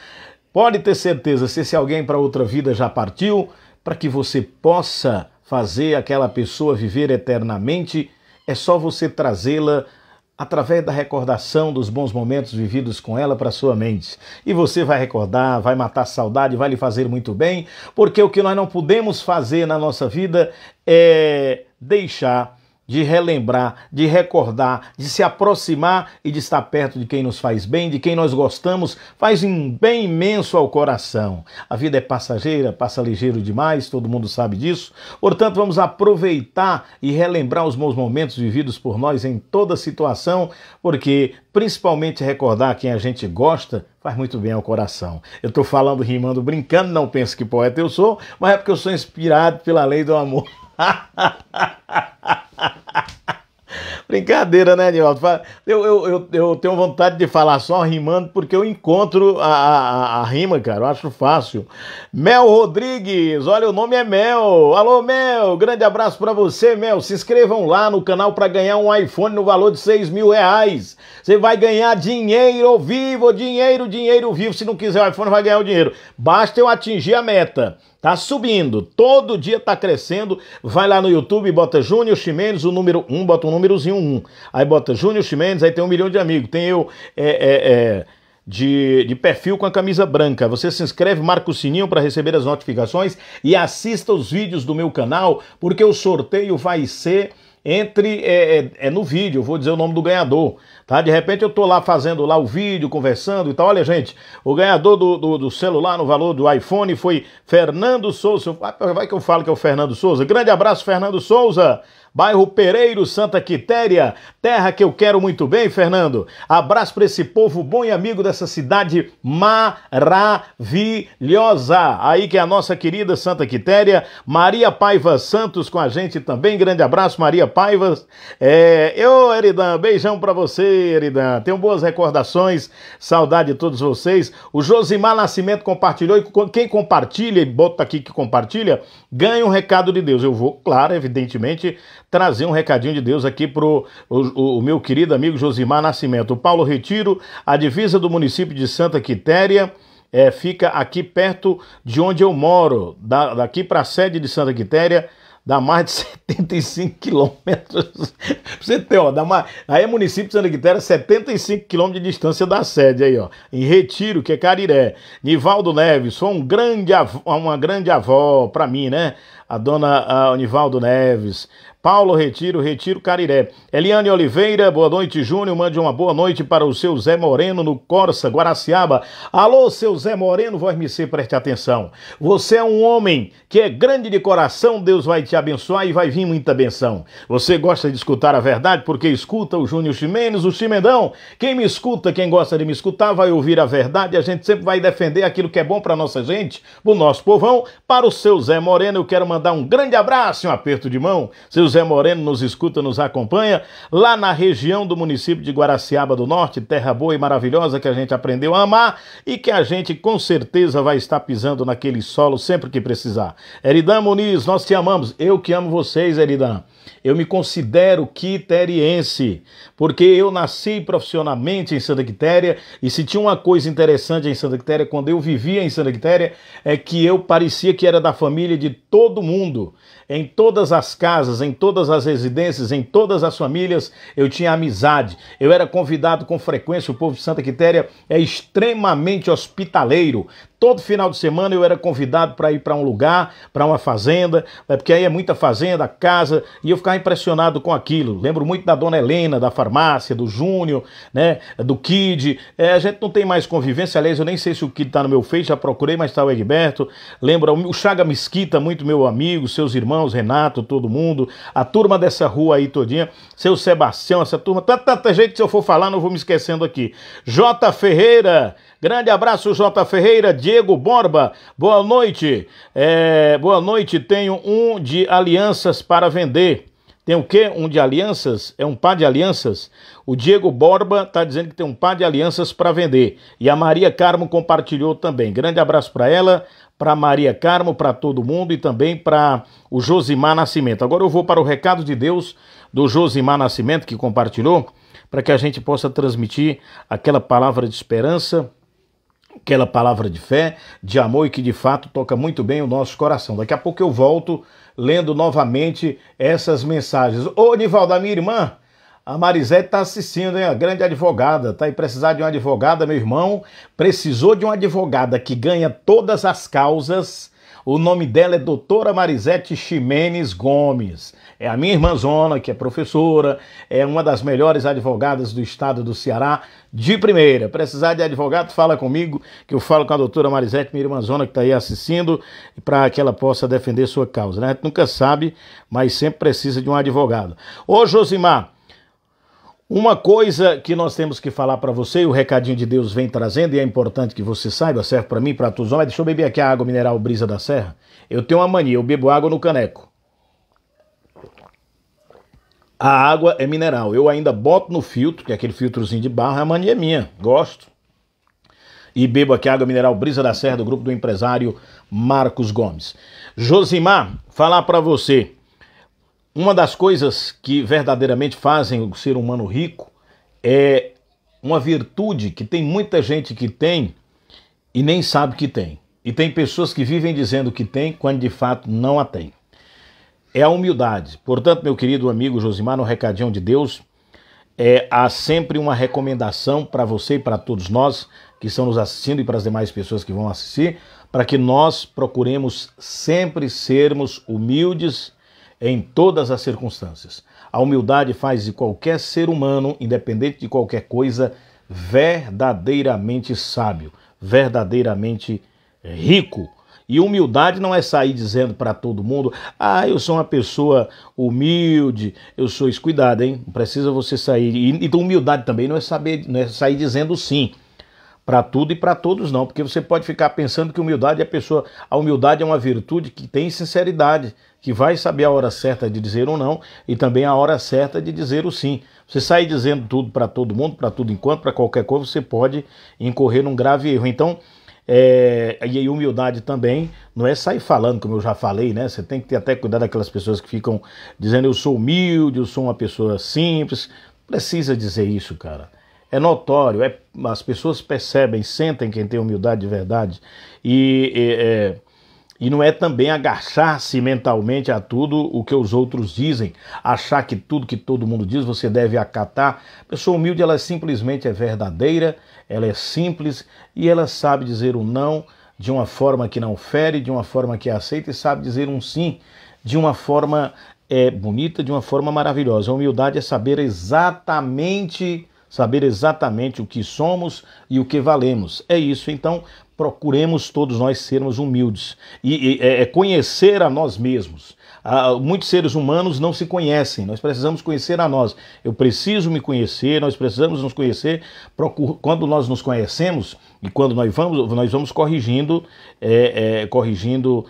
S1: pode ter certeza, se esse alguém para outra vida já partiu, para que você possa fazer aquela pessoa viver eternamente, é só você trazê-la através da recordação dos bons momentos vividos com ela para sua mente. E você vai recordar, vai matar saudade, vai lhe fazer muito bem, porque o que nós não podemos fazer na nossa vida é deixar de relembrar, de recordar, de se aproximar e de estar perto de quem nos faz bem, de quem nós gostamos, faz um bem imenso ao coração. A vida é passageira, passa ligeiro demais, todo mundo sabe disso. Portanto, vamos aproveitar e relembrar os bons momentos vividos por nós em toda situação, porque principalmente recordar quem a gente gosta faz muito bem ao coração. Eu estou falando, rimando, brincando, não penso que poeta eu sou, mas é porque eu sou inspirado pela lei do amor. Brincadeira, né, Nivaldo? Eu, eu, eu, eu, tenho vontade de falar só rimando, porque eu encontro a, a, a, rima, cara, eu acho fácil. Mel Rodrigues, olha, o nome é Mel. Alô, Mel, grande abraço para você, Mel. Se inscrevam lá no canal para ganhar um iPhone no valor de 6 mil reais. Você vai ganhar dinheiro vivo, dinheiro, dinheiro vivo. Se não quiser o iPhone, vai ganhar o dinheiro. Basta eu atingir a meta. Tá subindo, todo dia tá crescendo. Vai lá no YouTube, bota Júnior Ximenes, o número 1, um, bota um númerozinho 1. Um. Aí bota Júnior Ximenes, aí tem um milhão de amigos. Tem eu é, é, é, de, de perfil com a camisa branca. Você se inscreve, marca o sininho para receber as notificações e assista os vídeos do meu canal, porque o sorteio vai ser entre. é, é, é no vídeo, eu vou dizer o nome do ganhador tá? De repente eu tô lá fazendo lá o vídeo, conversando e tal. Olha, gente, o ganhador do, do, do celular no valor do iPhone foi Fernando Souza. Vai que eu falo que é o Fernando Souza. Grande abraço, Fernando Souza bairro Pereiro, Santa Quitéria, terra que eu quero muito bem, Fernando. Abraço para esse povo bom e amigo dessa cidade maravilhosa. Aí que é a nossa querida Santa Quitéria, Maria Paiva Santos com a gente também. Grande abraço, Maria Paiva. É, eu, Eridan, beijão para você, Eridan. Tenho boas recordações, saudade de todos vocês. O Josimar Nascimento compartilhou e quem compartilha e bota aqui que compartilha, ganha um recado de Deus. Eu vou, claro, evidentemente, trazer um recadinho de Deus aqui para o, o, meu querido amigo Josimar Nascimento. O Paulo Retiro, a divisa do município de Santa Quitéria. É, fica aqui perto de onde eu moro, da, daqui para a sede de Santa Quitéria, dá mais de 75 quilômetros. você tem ó, dá mais... aí é município de Santa Quitéria, 75 quilômetros de distância da sede aí, ó. Em Retiro, que é Cariré. Nivaldo Neves, foi um grande uma grande avó para mim, né? A dona a Nivaldo Neves. Paulo Retiro, Retiro Cariré. Eliane Oliveira, boa noite, Júnior. Mande uma boa noite para o seu Zé Moreno no Corsa, Guaraciaba. Alô, seu Zé Moreno, voz me ser, preste atenção. Você é um homem que é grande de coração, Deus vai te abençoar e vai vir muita benção. Você gosta de escutar a verdade porque escuta o Júnior Ximenes, o Chimendão. Quem me escuta, quem gosta de me escutar, vai ouvir a verdade. A gente sempre vai defender aquilo que é bom para nossa gente, para o nosso povão. Para o seu Zé Moreno, eu quero mandar um grande abraço e um aperto de mão. Seu José Moreno nos escuta, nos acompanha, lá na região do município de Guaraciaba do Norte, terra boa e maravilhosa que a gente aprendeu a amar e que a gente com certeza vai estar pisando naquele solo sempre que precisar. Eridan Muniz, nós te amamos, eu que amo vocês, Eridan. Eu me considero quiteriense, porque eu nasci profissionalmente em Santa Quitéria, e se tinha uma coisa interessante em Santa Quitéria, quando eu vivia em Santa Quitéria, é que eu parecia que era da família de todo mundo. Em todas as casas, em todas as residências, em todas as famílias, eu tinha amizade. Eu era convidado com frequência, o povo de Santa Quitéria é extremamente hospitaleiro. Todo final de semana eu era convidado para ir para um lugar, para uma fazenda, né, porque aí é muita fazenda, casa, e eu eu ficava impressionado com aquilo. Lembro muito da dona Helena, da farmácia, do Júnior, né? Do Kid. É, a gente não tem mais convivência, aliás, eu nem sei se o Kid tá no meu Face, já procurei, mas tá o Egberto. Lembro o Chaga Mesquita, muito meu amigo, seus irmãos, Renato, todo mundo, a turma dessa rua aí todinha, seu Sebastião, essa turma, tanta, tá, tá, tá gente, se eu for falar, não vou me esquecendo aqui. J. Ferreira. Grande abraço, J. Ferreira, Diego Borba, boa noite. É, boa noite, tenho um de alianças para vender. Tem o quê? Um de alianças? É um par de alianças? O Diego Borba está dizendo que tem um par de alianças para vender. E a Maria Carmo compartilhou também. Grande abraço para ela, para Maria Carmo, para todo mundo e também para o Josimar Nascimento. Agora eu vou para o recado de Deus do Josimar Nascimento, que compartilhou, para que a gente possa transmitir aquela palavra de esperança aquela palavra de fé, de amor e que de fato toca muito bem o nosso coração. Daqui a pouco eu volto lendo novamente essas mensagens. Ô, Nivaldo, minha irmã, a Marisete está assistindo, hein? A grande advogada. Tá aí precisar de uma advogada, meu irmão. Precisou de uma advogada que ganha todas as causas o nome dela é doutora Marisete Ximenes Gomes. É a minha irmãzona, que é professora, é uma das melhores advogadas do estado do Ceará, de primeira. Precisar de advogado, fala comigo, que eu falo com a doutora Marisete, minha irmãzona, que está aí assistindo, para que ela possa defender sua causa. Né? A gente nunca sabe, mas sempre precisa de um advogado. Ô Josimar, uma coisa que nós temos que falar para você, e o recadinho de Deus vem trazendo, e é importante que você saiba, serve para mim, para todos nós. Deixa eu beber aqui a água mineral Brisa da Serra. Eu tenho uma mania, eu bebo água no caneco. A água é mineral. Eu ainda boto no filtro, que é aquele filtrozinho de barra, a mania é minha, gosto. E bebo aqui a água mineral Brisa da Serra, do grupo do empresário Marcos Gomes. Josimar, falar para você. Uma das coisas que verdadeiramente fazem o ser humano rico é uma virtude que tem muita gente que tem e nem sabe que tem. E tem pessoas que vivem dizendo que tem quando de fato não a tem. É a humildade. Portanto, meu querido amigo Josimar, no recadinho de Deus, é, há sempre uma recomendação para você e para todos nós que estão nos assistindo e para as demais pessoas que vão assistir, para que nós procuremos sempre sermos humildes em todas as circunstâncias. A humildade faz de qualquer ser humano, independente de qualquer coisa, verdadeiramente sábio, verdadeiramente rico. E humildade não é sair dizendo para todo mundo: ah, eu sou uma pessoa humilde, eu sou escuidado, hein? Não precisa você sair. E, e então, humildade também não é saber, não é sair dizendo sim para tudo e para todos não, porque você pode ficar pensando que humildade é a pessoa, a humildade é uma virtude que tem sinceridade, que vai saber a hora certa de dizer ou não e também a hora certa de dizer o sim. Você sair dizendo tudo para todo mundo, para tudo enquanto, para qualquer coisa, você pode incorrer num grave erro. Então, é, e aí humildade também não é sair falando, como eu já falei, né? Você tem que ter até cuidado daquelas pessoas que ficam dizendo eu sou humilde, eu sou uma pessoa simples. Precisa dizer isso, cara é notório, é, as pessoas percebem, sentem quem tem humildade de verdade e, é, e não é também agachar-se mentalmente a tudo o que os outros dizem, achar que tudo que todo mundo diz você deve acatar. A pessoa humilde, ela é simplesmente é verdadeira, ela é simples e ela sabe dizer o um não de uma forma que não fere, de uma forma que aceita e sabe dizer um sim de uma forma é, bonita, de uma forma maravilhosa. A humildade é saber exatamente saber exatamente o que somos e o que valemos. É isso, então procuremos todos nós sermos humildes e, e é, é, conhecer a nós mesmos. Ah, muitos seres humanos não se conhecem, nós precisamos conhecer a nós. Eu preciso me conhecer, nós precisamos nos conhecer. Procur... Quando nós nos conhecemos e quando nós vamos, nós vamos corrigindo, é, é, corrigindo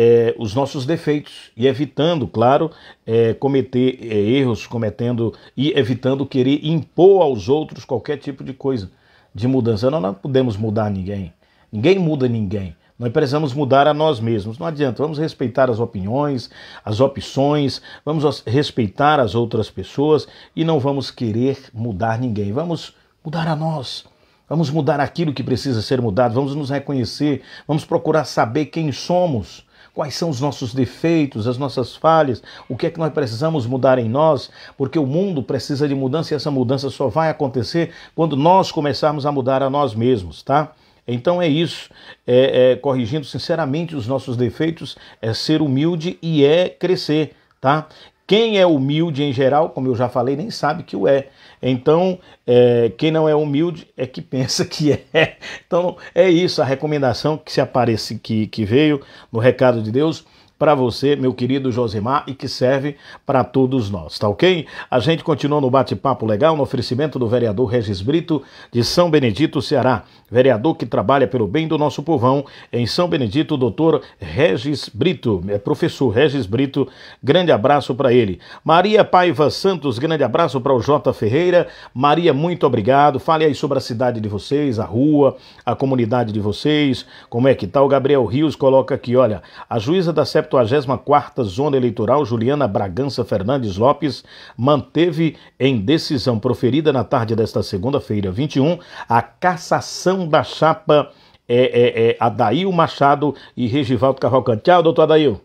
S1: é, os nossos defeitos e evitando, claro, é, cometer é, erros, cometendo e evitando querer impor aos outros qualquer tipo de coisa de mudança. Nós não podemos mudar ninguém. Ninguém muda ninguém. Nós precisamos mudar a nós mesmos. Não adianta, vamos respeitar as opiniões, as opções, vamos respeitar as outras pessoas e não vamos querer mudar ninguém. Vamos mudar a nós. Vamos mudar aquilo que precisa ser mudado, vamos nos reconhecer, vamos procurar saber quem somos quais são os nossos defeitos, as nossas falhas, o que é que nós precisamos mudar em nós, porque o mundo precisa de mudança e essa mudança só vai acontecer quando nós começarmos a mudar a nós mesmos, tá? Então é isso, é, é, corrigindo sinceramente os nossos defeitos, é ser humilde e é crescer, tá? Quem é humilde em geral, como eu já falei, nem sabe que o é. Então, é, quem não é humilde é que pensa que é. Então, é isso a recomendação que se aparece que, que veio no recado de Deus para você, meu querido Josimar, e que serve para todos nós, tá ok? A gente continua no bate-papo legal no oferecimento do vereador Regis Brito de São Benedito, Ceará. Vereador que trabalha pelo bem do nosso povão em São Benedito, doutor Regis Brito, é professor Regis Brito, grande abraço para ele. Maria Paiva Santos, grande abraço para o Jota Ferreira. Maria, muito obrigado. Fale aí sobre a cidade de vocês, a rua, a comunidade de vocês, como é que tá. O Gabriel Rios coloca aqui, olha, a juíza da 74ª Zona Eleitoral, Juliana Bragança Fernandes Lopes, manteve em decisão proferida na tarde desta segunda-feira, 21, a cassação da chapa é, é, é, Adail Machado e Regivaldo Cavalcante. Tchau, doutor Adail.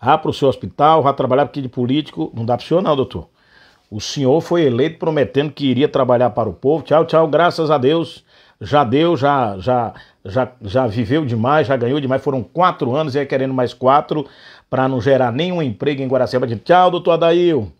S1: Vá para o seu hospital, vá trabalhar porque de político não dá para o senhor não, doutor. O senhor foi eleito prometendo que iria trabalhar para o povo. Tchau, tchau, graças a Deus já deu, já, já, já, já viveu demais, já ganhou demais. Foram quatro anos e aí querendo mais quatro para não gerar nenhum emprego em Guaraciaba. Tchau, doutor Adail.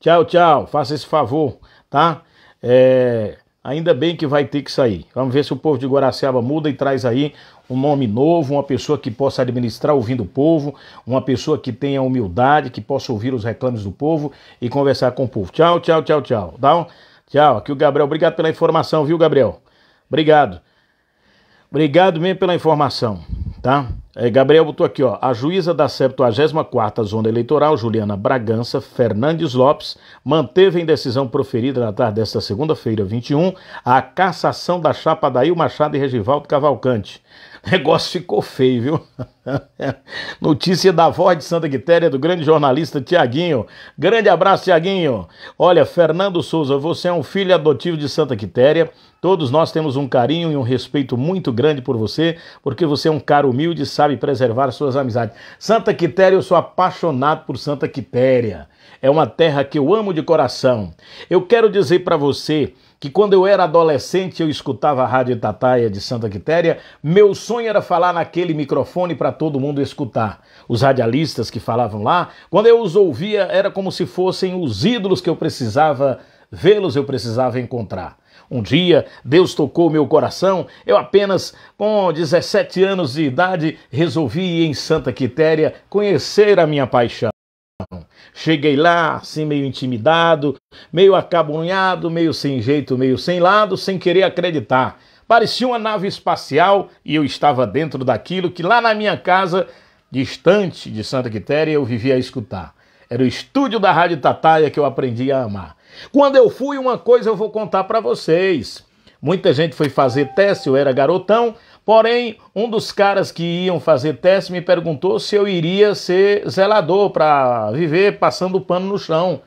S1: Tchau, tchau. Faça esse favor, tá? É, ainda bem que vai ter que sair. Vamos ver se o povo de Guaraciaba muda e traz aí um nome novo, uma pessoa que possa administrar ouvindo o povo, uma pessoa que tenha humildade, que possa ouvir os reclames do povo e conversar com o povo. Tchau, tchau, tchau, tchau. Dá um... Tchau. Aqui o Gabriel. Obrigado pela informação, viu, Gabriel? Obrigado. Obrigado mesmo pela informação, tá? É, Gabriel botou aqui, ó. A juíza da 74ª Zona Eleitoral, Juliana Bragança Fernandes Lopes, manteve em decisão proferida na tarde desta segunda-feira, 21, a cassação da chapa Dail Machado e Regivaldo Cavalcante. negócio ficou feio, viu? Notícia da voz de Santa Quitéria do grande jornalista Tiaguinho. Grande abraço, Tiaguinho. Olha, Fernando Souza, você é um filho adotivo de Santa Quitéria. Todos nós temos um carinho e um respeito muito grande por você, porque você é um cara humilde e sabe preservar suas amizades. Santa Quitéria, eu sou apaixonado por Santa Quitéria. É uma terra que eu amo de coração. Eu quero dizer para você que quando eu era adolescente eu escutava a Rádio Tataia de Santa Quitéria, meu sonho era falar naquele microfone para todo mundo escutar. Os radialistas que falavam lá, quando eu os ouvia, era como se fossem os ídolos que eu precisava vê-los, eu precisava encontrar. Um dia, Deus tocou meu coração, eu apenas com 17 anos de idade resolvi ir em Santa Quitéria conhecer a minha paixão. Cheguei lá, assim, meio intimidado, meio acabunhado, meio sem jeito, meio sem lado, sem querer acreditar. Parecia uma nave espacial e eu estava dentro daquilo que lá na minha casa, distante de Santa Quitéria, eu vivia a escutar. Era o estúdio da Rádio Tataia que eu aprendi a amar. Quando eu fui, uma coisa eu vou contar para vocês. Muita gente foi fazer teste, eu era garotão, Porém, um dos caras que iam fazer teste me perguntou se eu iria ser zelador para viver passando pano no chão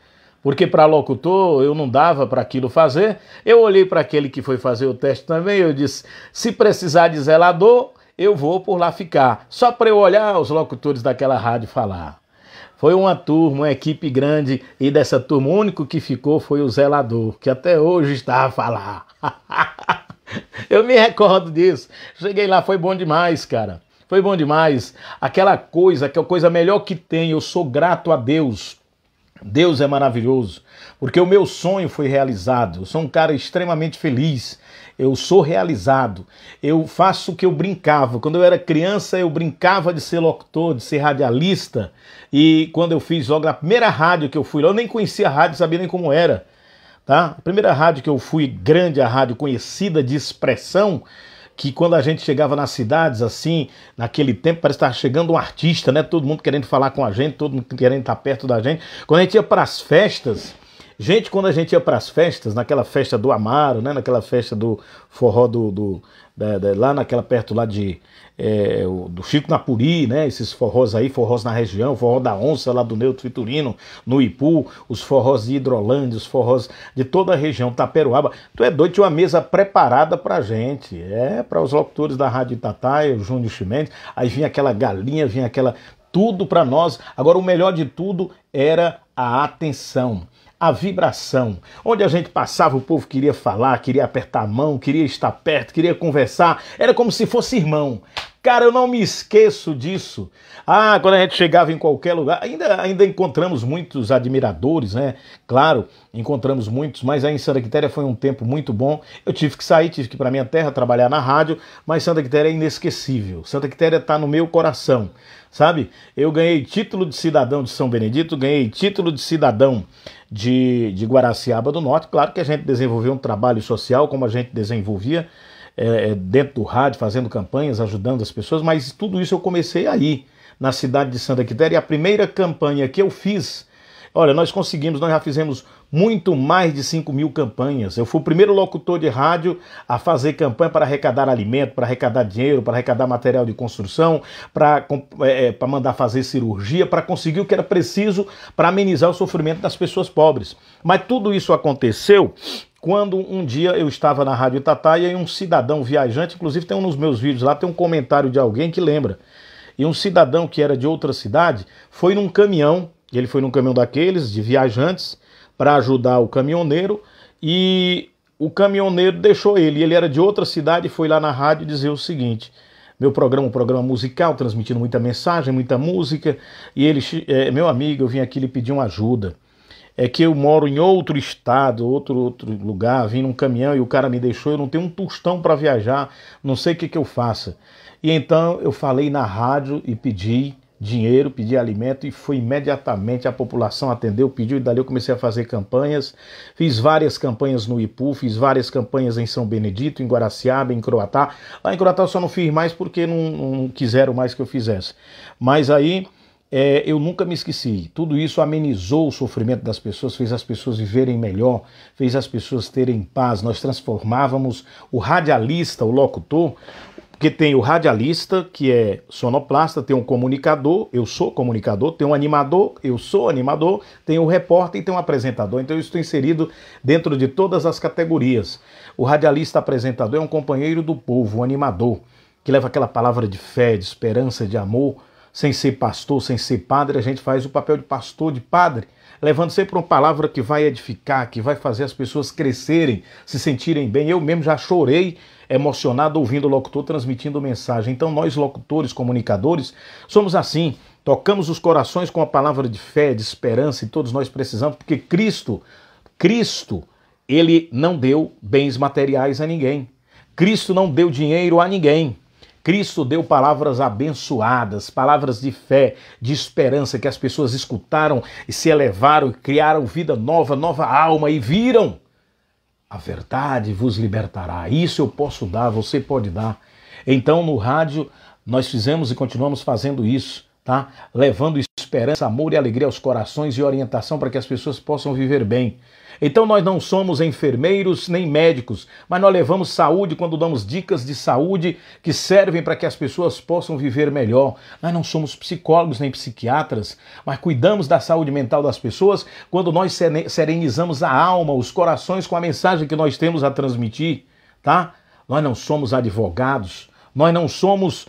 S1: porque para locutor eu não dava para aquilo fazer. Eu olhei para aquele que foi fazer o teste também, eu disse: se precisar de zelador, eu vou por lá ficar, só para eu olhar os locutores daquela rádio falar. Foi uma turma, uma equipe grande, e dessa turma o único que ficou foi o zelador, que até hoje está a falar. Eu me recordo disso. Cheguei lá, foi bom demais, cara. Foi bom demais. Aquela coisa, que é a coisa melhor que tem, eu sou grato a Deus. Deus é maravilhoso, porque o meu sonho foi realizado. Eu sou um cara extremamente feliz. Eu sou realizado. Eu faço o que eu brincava. Quando eu era criança, eu brincava de ser locutor, de ser radialista. E quando eu fiz logo a primeira rádio que eu fui lá, eu nem conhecia a rádio, sabia nem como era. Tá? A primeira rádio que eu fui grande, a rádio conhecida de expressão, que quando a gente chegava nas cidades, assim, naquele tempo, parece estar chegando um artista, né? Todo mundo querendo falar com a gente, todo mundo querendo estar perto da gente. Quando a gente ia para as festas, gente, quando a gente ia para as festas, naquela festa do Amaro, né? Naquela festa do forró do. do da, da, lá naquela perto lá de é, o, do Chico Napuri, né? Esses forrós aí, forrós na região, forró da onça lá do Neutro Fiturino, no Ipu, os forrós de Hidrolândia, os forrós de toda a região, Taperuaba. Tu é doido, tinha uma mesa preparada pra gente, é, para os locutores da Rádio Itatá, o Júnior Chimenez, aí vinha aquela galinha, vinha aquela tudo para nós. Agora o melhor de tudo era a atenção a vibração. Onde a gente passava, o povo queria falar, queria apertar a mão, queria estar perto, queria conversar. Era como se fosse irmão. Cara, eu não me esqueço disso. Ah, quando a gente chegava em qualquer lugar, ainda, ainda encontramos muitos admiradores, né? Claro, encontramos muitos, mas aí em Santa Quitéria foi um tempo muito bom. Eu tive que sair, tive que ir para minha terra trabalhar na rádio, mas Santa Quitéria é inesquecível. Santa Quitéria está no meu coração, sabe? Eu ganhei título de cidadão de São Benedito, ganhei título de cidadão de, de Guaraciaba do Norte. Claro que a gente desenvolveu um trabalho social, como a gente desenvolvia é, é, dentro do rádio, fazendo campanhas, ajudando as pessoas, mas tudo isso eu comecei aí, na cidade de Santa Quitéria. E a primeira campanha que eu fiz Olha, nós conseguimos, nós já fizemos muito mais de 5 mil campanhas. Eu fui o primeiro locutor de rádio a fazer campanha para arrecadar alimento, para arrecadar dinheiro, para arrecadar material de construção, para é, é mandar fazer cirurgia, para conseguir o que era preciso para amenizar o sofrimento das pessoas pobres. Mas tudo isso aconteceu quando um dia eu estava na Rádio Tataia e um cidadão viajante, inclusive tem um nos meus vídeos lá, tem um comentário de alguém que lembra. E um cidadão que era de outra cidade foi num caminhão ele foi num caminhão daqueles, de viajantes, para ajudar o caminhoneiro. E o caminhoneiro deixou ele. Ele era de outra cidade e foi lá na rádio dizer o seguinte: meu programa, um programa musical, transmitindo muita mensagem, muita música. E ele, é, meu amigo, eu vim aqui lhe pedir uma ajuda. É que eu moro em outro estado, outro outro lugar, vim num caminhão e o cara me deixou, eu não tenho um tostão para viajar, não sei o que, que eu faça. E então eu falei na rádio e pedi dinheiro, pedi alimento e fui imediatamente a população atendeu pediu e dali eu comecei a fazer campanhas. Fiz várias campanhas no Ipu, fiz várias campanhas em São Benedito, em Guaraciaba, em Croatá. Lá em Croatá eu só não fiz mais porque não, não quiseram mais que eu fizesse. Mas aí é, eu nunca me esqueci. Tudo isso amenizou o sofrimento das pessoas, fez as pessoas viverem melhor, fez as pessoas terem paz. Nós transformávamos o radialista, o locutor, porque tem o radialista, que é sonoplasta, tem um comunicador, eu sou comunicador, tem um animador, eu sou animador, tem um repórter e tem um apresentador. Então eu estou inserido dentro de todas as categorias. O radialista apresentador é um companheiro do povo, um animador, que leva aquela palavra de fé, de esperança, de amor. Sem ser pastor, sem ser padre, a gente faz o papel de pastor, de padre, levando sempre uma palavra que vai edificar, que vai fazer as pessoas crescerem, se sentirem bem. Eu mesmo já chorei emocionado ouvindo o locutor transmitindo mensagem. Então, nós, locutores, comunicadores, somos assim. Tocamos os corações com a palavra de fé, de esperança, e todos nós precisamos, porque Cristo, Cristo, ele não deu bens materiais a ninguém. Cristo não deu dinheiro a ninguém. Cristo deu palavras abençoadas, palavras de fé, de esperança que as pessoas escutaram e se elevaram, criaram vida nova, nova alma e viram a verdade vos libertará. Isso eu posso dar, você pode dar. Então, no rádio, nós fizemos e continuamos fazendo isso, tá? Levando esperança, amor e alegria aos corações e orientação para que as pessoas possam viver bem. Então nós não somos enfermeiros nem médicos, mas nós levamos saúde quando damos dicas de saúde que servem para que as pessoas possam viver melhor. Nós não somos psicólogos nem psiquiatras, mas cuidamos da saúde mental das pessoas quando nós serenizamos a alma, os corações com a mensagem que nós temos a transmitir, tá? Nós não somos advogados, nós não somos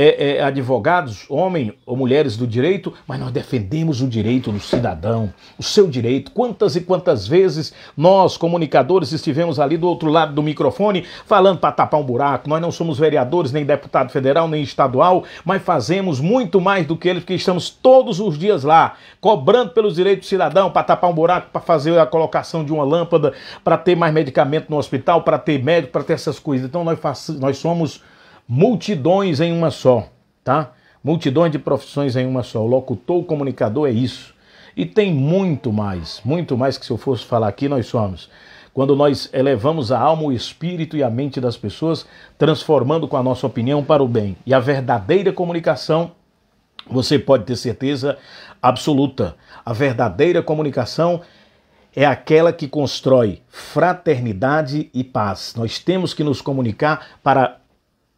S1: é, é, advogados, homens ou mulheres do direito, mas nós defendemos o direito do cidadão, o seu direito. Quantas e quantas vezes nós, comunicadores, estivemos ali do outro lado do microfone falando para tapar um buraco. Nós não somos vereadores, nem deputado federal, nem estadual, mas fazemos muito mais do que eles, porque estamos todos os dias lá, cobrando pelos direitos do cidadão, para tapar um buraco, para fazer a colocação de uma lâmpada, para ter mais medicamento no hospital, para ter médico, para ter essas coisas. Então nós, nós somos multidões em uma só, tá? Multidões de profissões em uma só. O locutor, o comunicador é isso. E tem muito mais, muito mais que se eu fosse falar aqui, nós somos. Quando nós elevamos a alma, o espírito e a mente das pessoas, transformando com a nossa opinião para o bem. E a verdadeira comunicação, você pode ter certeza absoluta. A verdadeira comunicação é aquela que constrói fraternidade e paz. Nós temos que nos comunicar para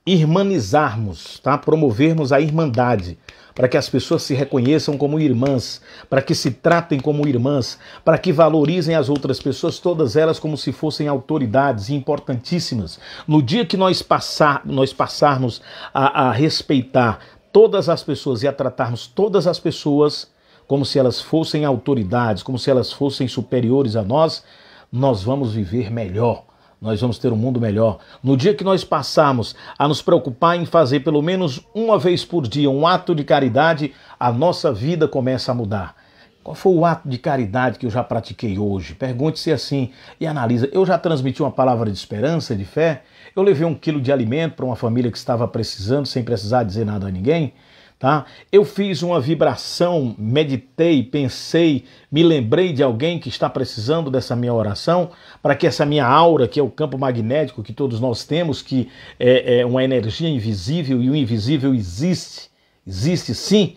S1: irmanizarmos, tá? promovermos a irmandade, para que as pessoas se reconheçam como irmãs, para que se tratem como irmãs, para que valorizem as outras pessoas, todas elas como se fossem autoridades importantíssimas. No dia que nós, passar, nós passarmos a, a respeitar todas as pessoas e a tratarmos todas as pessoas como se elas fossem autoridades, como se elas fossem superiores a nós, nós vamos viver melhor nós vamos ter um mundo melhor. No dia que nós passarmos a nos preocupar em fazer pelo menos uma vez por dia um ato de caridade, a nossa vida começa a mudar. Qual foi o ato de caridade que eu já pratiquei hoje? Pergunte-se assim e analisa. Eu já transmiti uma palavra de esperança, de fé? Eu levei um quilo de alimento para uma família que estava precisando, sem precisar dizer nada a ninguém? tá? Eu fiz uma vibração, meditei, pensei, me lembrei de alguém que está precisando dessa minha oração, para que essa minha aura, que é o campo magnético que todos nós temos, que é, é uma energia invisível e o invisível existe, existe sim.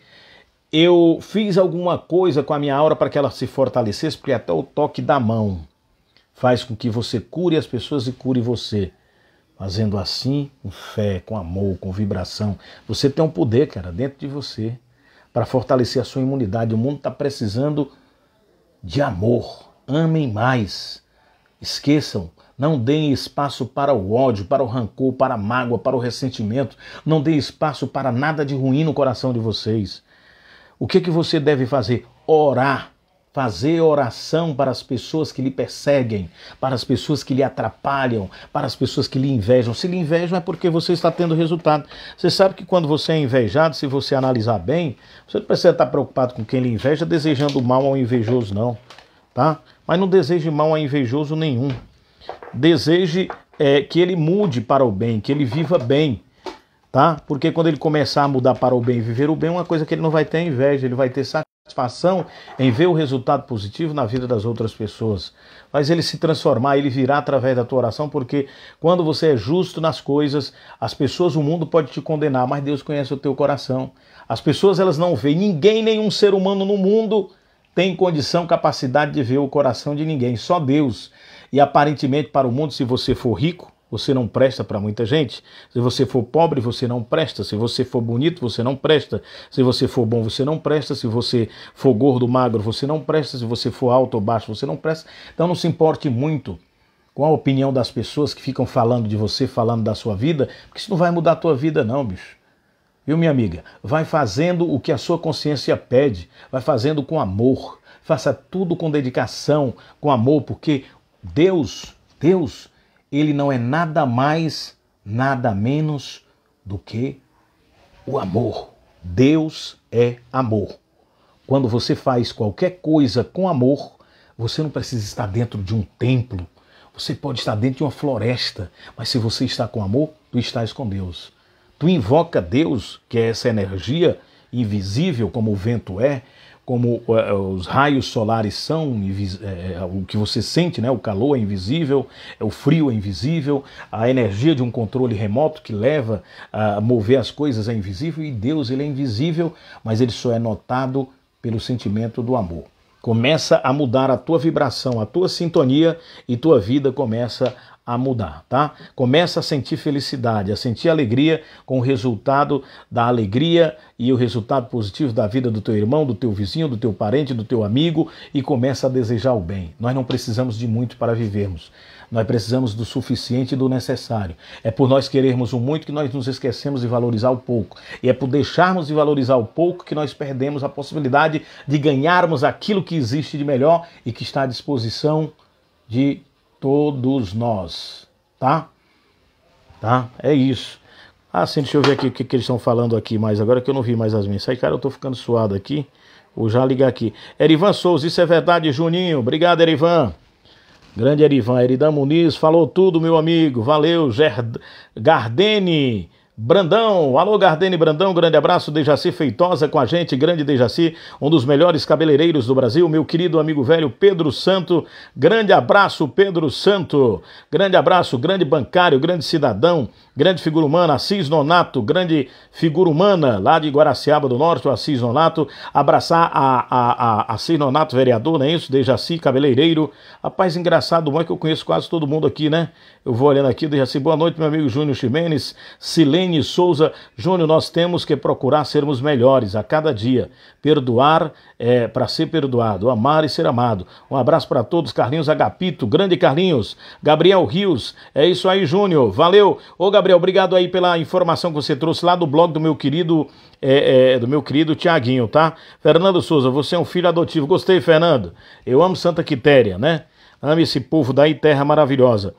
S1: Eu fiz alguma coisa com a minha aura para que ela se fortalecesse, porque até o toque da mão faz com que você cure as pessoas e cure você. Fazendo assim, com fé, com amor, com vibração, você tem um poder, cara, dentro de você para fortalecer a sua imunidade. O mundo está precisando de amor. Amem mais. Esqueçam, não deem espaço para o ódio, para o rancor, para a mágoa, para o ressentimento. Não deem espaço para nada de ruim no coração de vocês. O que que você deve fazer? Orar fazer oração para as pessoas que lhe perseguem, para as pessoas que lhe atrapalham, para as pessoas que lhe invejam. Se lhe invejam é porque você está tendo resultado. Você sabe que quando você é invejado, se você analisar bem, você não precisa estar preocupado com quem lhe inveja, desejando mal ao invejoso, não. Tá? Mas não deseje mal a invejoso nenhum. Deseje é, que ele mude para o bem, que ele viva bem tá? Porque quando ele começar a mudar para o bem, viver o bem, uma coisa que ele não vai ter é inveja, ele vai ter sacanagem satisfação em ver o resultado positivo na vida das outras pessoas. Faz ele se transformar, ele virá através da tua oração, porque quando você é justo nas coisas, as pessoas, o mundo pode te condenar, mas Deus conhece o teu coração. As pessoas, elas não veem, ninguém, nenhum ser humano no mundo tem condição, capacidade de ver o coração de ninguém, só Deus. E aparentemente para o mundo, se você for rico, você não presta para muita gente. Se você for pobre, você não presta. Se você for bonito, você não presta. Se você for bom, você não presta. Se você for gordo, magro, você não presta. Se você for alto ou baixo, você não presta. Então não se importe muito com a opinião das pessoas que ficam falando de você, falando da sua vida, porque isso não vai mudar a tua vida, não, bicho. Viu, minha amiga? Vai fazendo o que a sua consciência pede, vai fazendo com amor. Faça tudo com dedicação, com amor, porque Deus, Deus ele não é nada mais, nada menos do que o amor. Deus é amor. Quando você faz qualquer coisa com amor, você não precisa estar dentro de um templo, você pode estar dentro de uma floresta, mas se você está com amor, tu estás com Deus. Tu invoca Deus, que é essa energia invisível, como o vento é, como eh, os raios solares são, é, o que você sente, né? o calor é invisível, o frio é invisível, a energia de um controle remoto que leva a mover as coisas é invisível, e Deus ele é invisível, mas ele só é notado pelo sentimento do amor. Começa a mudar a tua vibração, a tua sintonia e tua vida começa a mudar, tá? Começa a sentir felicidade, a sentir alegria com o resultado da alegria e o resultado positivo da vida do teu irmão, do teu vizinho, do teu parente, do teu amigo e começa a desejar o bem. Nós não precisamos de muito para vivermos. Nós precisamos do suficiente e do necessário. É por nós querermos o muito que nós nos esquecemos de valorizar o pouco. E é por deixarmos de valorizar o pouco que nós perdemos a possibilidade de ganharmos aquilo que existe de melhor e que está à disposição de todos nós, tá? Tá? É isso. Ah, sim, deixa eu ver aqui o que, que eles estão falando aqui mais agora que eu não vi mais as minhas. Aí, cara, eu tô ficando suado aqui. Vou já ligar aqui. Erivan Souza, isso é verdade, Juninho. Obrigado, Erivan. Grande Erivan. Eridan Muniz, falou tudo, meu amigo. Valeu, Gerd Gardene. Brandão, alô Gardene Brandão, grande abraço, Dejaci Feitosa com a gente, grande Dejaci, um dos melhores cabeleireiros do Brasil, meu querido amigo velho Pedro Santo, grande abraço Pedro Santo, grande abraço, grande bancário, grande cidadão, grande figura humana, Assis Nonato, grande figura humana lá de Guaraciaba do Norte, o Assis Nonato, abraçar a, a, a Assis Nonato, vereador, não é isso? Dejaci, cabeleireiro, rapaz, engraçado, bom é que eu conheço quase todo mundo aqui, né? Eu vou olhando aqui, deixa assim, boa noite, meu amigo Júnior Ximenes, Silene Souza. Júnior, nós temos que procurar sermos melhores a cada dia. Perdoar é, para ser perdoado, amar e ser amado. Um abraço para todos, Carlinhos Agapito, grande Carlinhos, Gabriel Rios, é isso aí, Júnior. Valeu. Ô, Gabriel, obrigado aí pela informação que você trouxe lá do blog do meu querido, é, é, do meu querido Tiaguinho, tá? Fernando Souza, você é um filho adotivo. Gostei, Fernando. Eu amo Santa Quitéria, né? Ame esse povo daí, terra maravilhosa.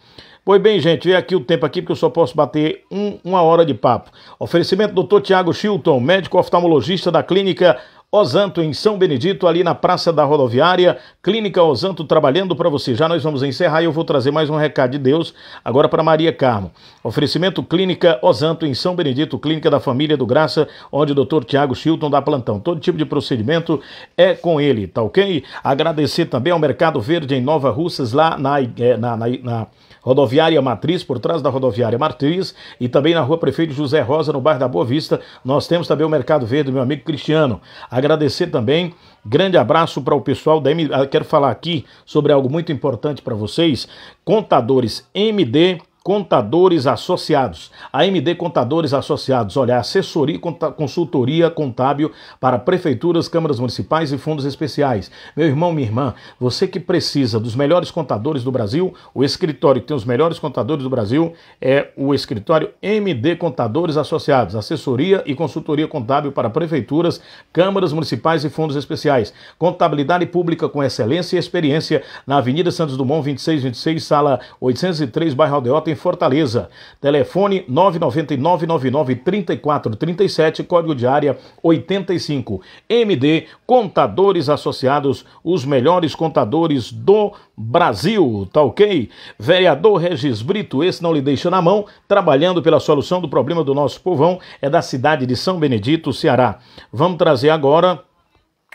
S1: Pois bem, gente, é aqui o tempo aqui, porque eu só posso bater um, uma hora de papo. Oferecimento do Dr. Tiago Chilton, médico oftalmologista da clínica Osanto em São Benedito, ali na Praça da Rodoviária, Clínica Osanto trabalhando para você. Já nós vamos encerrar e eu vou trazer mais um recado de Deus agora para Maria Carmo. Oferecimento Clínica Osanto em São Benedito, Clínica da Família do Graça, onde o Dr. Tiago Chilton dá plantão. Todo tipo de procedimento é com ele, tá ok? Agradecer também ao Mercado Verde em Nova Russas, lá na, é, na, na, na rodoviária Matriz, por trás da rodoviária Matriz, e também na rua Prefeito José Rosa, no bairro da Boa Vista, nós temos também o Mercado Verde, meu amigo Cristiano agradecer também. Grande abraço para o pessoal da MD. Ah, quero falar aqui sobre algo muito importante para vocês. Contadores MD Contadores Associados, AMD Contadores Associados, olha, assessoria, consultoria contábil para prefeituras, câmaras municipais e fundos especiais. Meu irmão, minha irmã, você que precisa dos melhores contadores do Brasil, o escritório que tem os melhores contadores do Brasil é o escritório MD Contadores Associados, assessoria e consultoria contábil para prefeituras, câmaras municipais e fundos especiais. Contabilidade pública com excelência e experiência na Avenida Santos Dumont, 2626, sala 803, bairro Aldeota, em Fortaleza. Telefone 999 3437 código de área 85. MD Contadores Associados, os melhores contadores do Brasil, tá ok? Vereador Regis Brito, esse não lhe deixa na mão, trabalhando pela solução do problema do nosso povão, é da cidade de São Benedito, Ceará. Vamos trazer agora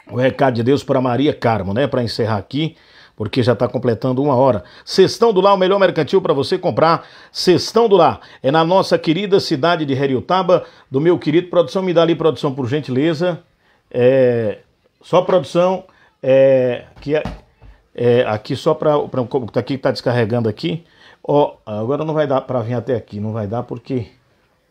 S1: o recado de Deus para Maria Carmo, né? Para encerrar aqui porque já está completando uma hora. Sextão do Lá, o melhor mercantil para você comprar. Sextão do Lá é na nossa querida cidade de Heriotaba, do meu querido produção. Me dá ali produção, por gentileza. É, só produção, é, que é, é aqui só para. Tá que está descarregando aqui. Ó, agora não vai dar para vir até aqui, não vai dar porque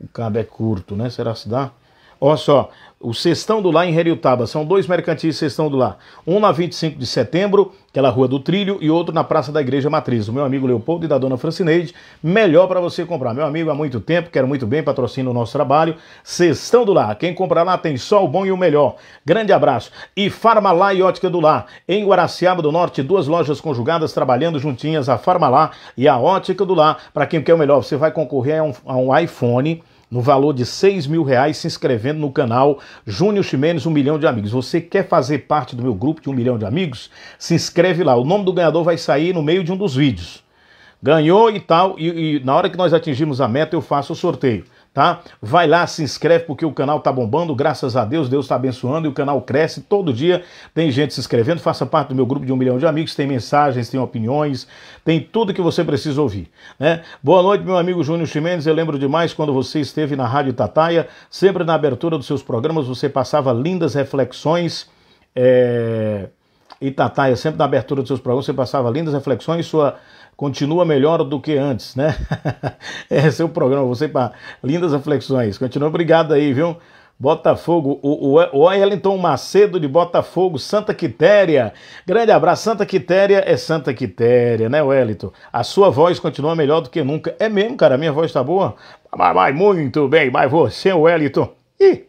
S1: o cabo é curto, né? Será que se dá? Olha só, o Sextão do Lá em Heriotaba. São dois mercantis Sextão do Lá. Um na 25 de setembro, aquela Rua do Trilho, e outro na Praça da Igreja Matriz. O meu amigo Leopoldo e da dona Francineide. Melhor para você comprar. Meu amigo, há muito tempo, quero muito bem, patrocina o nosso trabalho. Sextão do Lá. Quem comprar lá tem só o bom e o melhor. Grande abraço. E Farmalá e Ótica do Lá. Em Guaraciaba do Norte, duas lojas conjugadas trabalhando juntinhas, a Farmalá e a Ótica do Lá. Para quem quer o melhor, você vai concorrer a um, a um iPhone no valor de 6 mil reais se inscrevendo no canal Júnior Ximenes, um milhão de amigos. Você quer fazer parte do meu grupo de um milhão de amigos? Se inscreve lá. O nome do ganhador vai sair no meio de um dos vídeos. Ganhou e tal, e, e na hora que nós atingimos a meta, eu faço o sorteio tá? Vai lá, se inscreve porque o canal tá bombando, graças a Deus, Deus está abençoando e o canal cresce todo dia. Tem gente se inscrevendo, faça parte do meu grupo de um milhão de amigos, tem mensagens, tem opiniões, tem tudo que você precisa ouvir, né? Boa noite, meu amigo Júnior Ximenes, eu lembro demais quando você esteve na Rádio Tataia, sempre na abertura dos seus programas você passava lindas reflexões, é... E sempre na abertura dos seus programas, você passava lindas reflexões, sua continua melhor do que antes, né? Esse é o programa, você para lindas reflexões. Continua, obrigado aí, viu? Botafogo, o, o, o Wellington Macedo de Botafogo, Santa Quitéria. Grande abraço, Santa Quitéria é Santa Quitéria, né, Wellington? A sua voz continua melhor do que nunca. É mesmo, cara, a minha voz tá boa? Mas, mas muito bem, mas você, Wellington. Ih!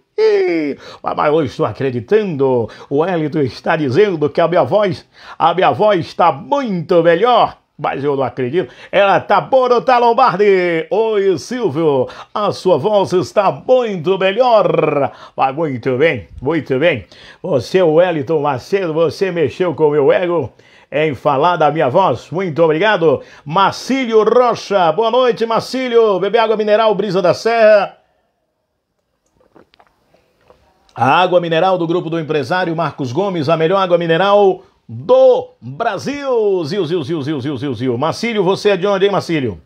S1: Mas eu estou acreditando. O Hélito está dizendo que a minha voz, a minha voz está muito melhor mas eu não acredito. Ela tá Borota Lombardi. Oi, Silvio. A sua voz está muito melhor. Mas muito bem, muito bem. Você, é Wellington Macedo, você mexeu com o meu ego em falar da minha voz. Muito obrigado. Macílio Rocha. Boa noite, Macílio. Bebe água mineral, brisa da serra. A água mineral do grupo do empresário Marcos Gomes, a melhor água mineral do Brasil. Zil, zil, zil, zil, zil, zil, zil. Macílio, você é de onde, hein, Macílio?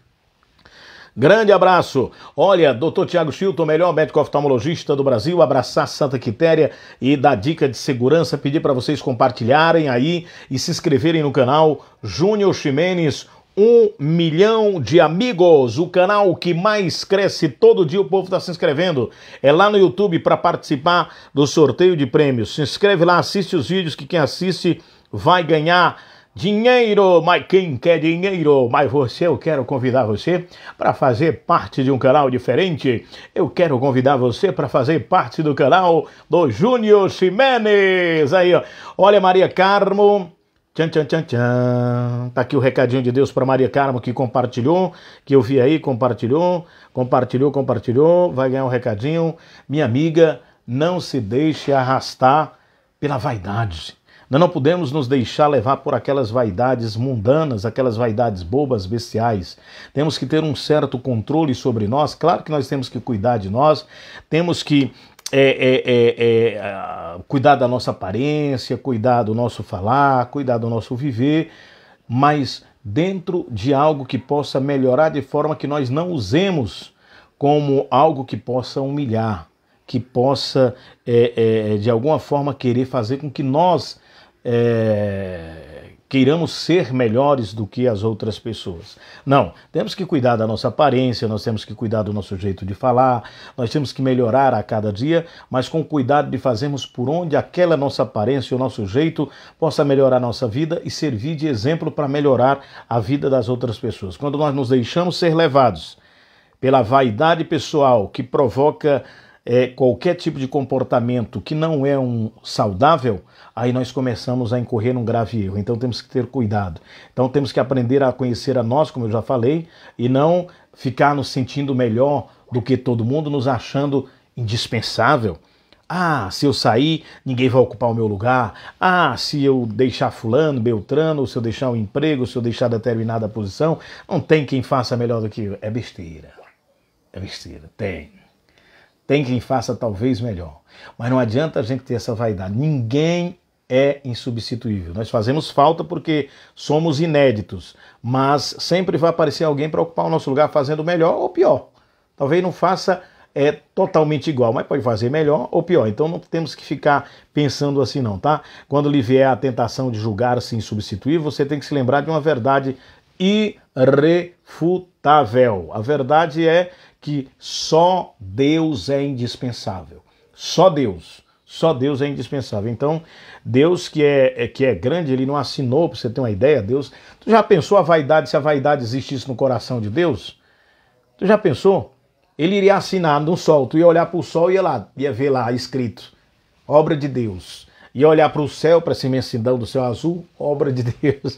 S1: Grande abraço. Olha, doutor Tiago Chilton, melhor médico oftalmologista do Brasil, abraçar Santa Quitéria e dar dica de segurança, pedir para vocês compartilharem aí e se inscreverem no canal Júnior Ximenes, um milhão de amigos, o canal que mais cresce todo dia. O povo está se inscrevendo. É lá no YouTube para participar do sorteio de prêmios. Se inscreve lá, assiste os vídeos que quem assiste vai ganhar dinheiro, mas quem quer dinheiro? Mas você, eu quero convidar você para fazer parte de um canal diferente. Eu quero convidar você para fazer parte do canal do Júnior Ximenes. Aí, ó. Olha, Maria Carmo. Tchan, tchan, tchan, tchan. Tá aqui o recadinho de Deus para Maria Carmo que compartilhou, que eu vi aí, compartilhou, compartilhou, compartilhou. Vai ganhar um recadinho. Minha amiga, não se deixe arrastar pela vaidade nós não podemos nos deixar levar por aquelas vaidades mundanas, aquelas vaidades bobas, bestiais. Temos que ter um certo controle sobre nós. Claro que nós temos que cuidar de nós, temos que é, é, é, é cuidar da nossa aparência, cuidar do nosso falar, cuidar do nosso viver, mas dentro de algo que possa melhorar de forma que nós não usemos como algo que possa humilhar, que possa, é, é, de alguma forma, querer fazer com que nós é, queiramos ser melhores do que as outras pessoas. Não, temos que cuidar da nossa aparência, nós temos que cuidar do nosso jeito de falar, nós temos que melhorar a cada dia, mas com cuidado de fazermos por onde aquela nossa aparência, o nosso jeito, possa melhorar a nossa vida e servir de exemplo para melhorar a vida das outras pessoas. Quando nós nos deixamos ser levados pela vaidade pessoal que provoca é, qualquer tipo de comportamento que não é um saudável, aí nós começamos a incorrer num grave erro. Então temos que ter cuidado. Então temos que aprender a conhecer a nós, como eu já falei, e não ficar nos sentindo melhor do que todo mundo, nos achando indispensável. Ah, se eu sair, ninguém vai ocupar o meu lugar. Ah, se eu deixar fulano, Beltrano, ou se eu deixar o um emprego, se eu deixar determinada posição, não tem quem faça melhor do que eu. É besteira. É besteira. Tem. Tem quem faça talvez melhor. Mas não adianta a gente ter essa vaidade. Ninguém é insubstituível. Nós fazemos falta porque somos inéditos, mas sempre vai aparecer alguém para ocupar o nosso lugar fazendo melhor ou pior. Talvez não faça é totalmente igual, mas pode fazer melhor ou pior. Então não temos que ficar pensando assim não, tá? Quando lhe vier a tentação de julgar-se insubstituível, você tem que se lembrar de uma verdade irrefutável. A verdade é que só Deus é indispensável. Só Deus. Só Deus é indispensável. Então, Deus que é, é que é grande, ele não assinou, para você ter uma ideia, Deus. Tu já pensou a vaidade, se a vaidade existisse no coração de Deus? Tu já pensou? Ele iria assinar no sol, tu ia olhar para o sol e ia lá, ia ver lá escrito: obra de Deus e olhar para o céu, para essa imensidão do céu azul, obra de Deus.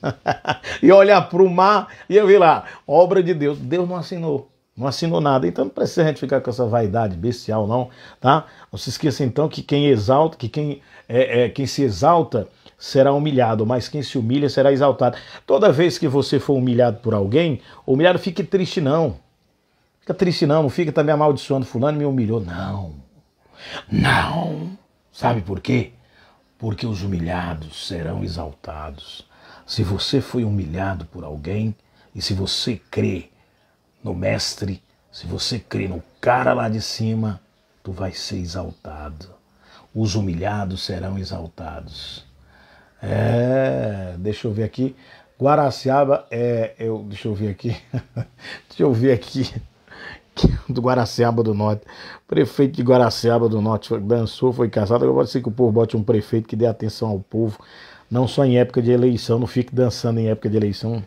S1: e olhar para o mar, e ia ver lá, obra de Deus. Deus não assinou. Não assinou nada. Então não precisa a gente ficar com essa vaidade bestial, não. Tá? Não se esqueça então que quem exalta, que quem, é, é, quem se exalta será humilhado, mas quem se humilha será exaltado. Toda vez que você for humilhado por alguém, humilhado, fique triste, não. Fica triste, não. Não fica também amaldiçoando fulano, me humilhou. Não. Não. Sabe por quê? Porque os humilhados serão exaltados. Se você foi humilhado por alguém, e se você crê no Mestre, se você crê no cara lá de cima, tu vai ser exaltado. Os humilhados serão exaltados. É, deixa eu ver aqui. Guaraciaba é. Eu, deixa eu ver aqui. deixa eu ver aqui. É do Guaraciaba do Norte. Prefeito de Guaraciaba do Norte dançou, foi casado. Agora sei que o povo bote um prefeito que dê atenção ao povo, não só em época de eleição, não fique dançando em época de eleição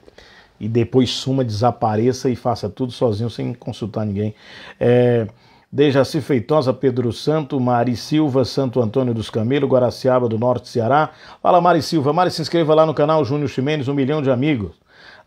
S1: e depois suma, desapareça e faça tudo sozinho sem consultar ninguém. É, Dejaci Feitosa, Pedro Santo, Mari Silva, Santo Antônio dos Camelos, Guaraciaba do Norte, Ceará. Fala Mari Silva, Mari se inscreva lá no canal Júnior Ximenes, um milhão de amigos.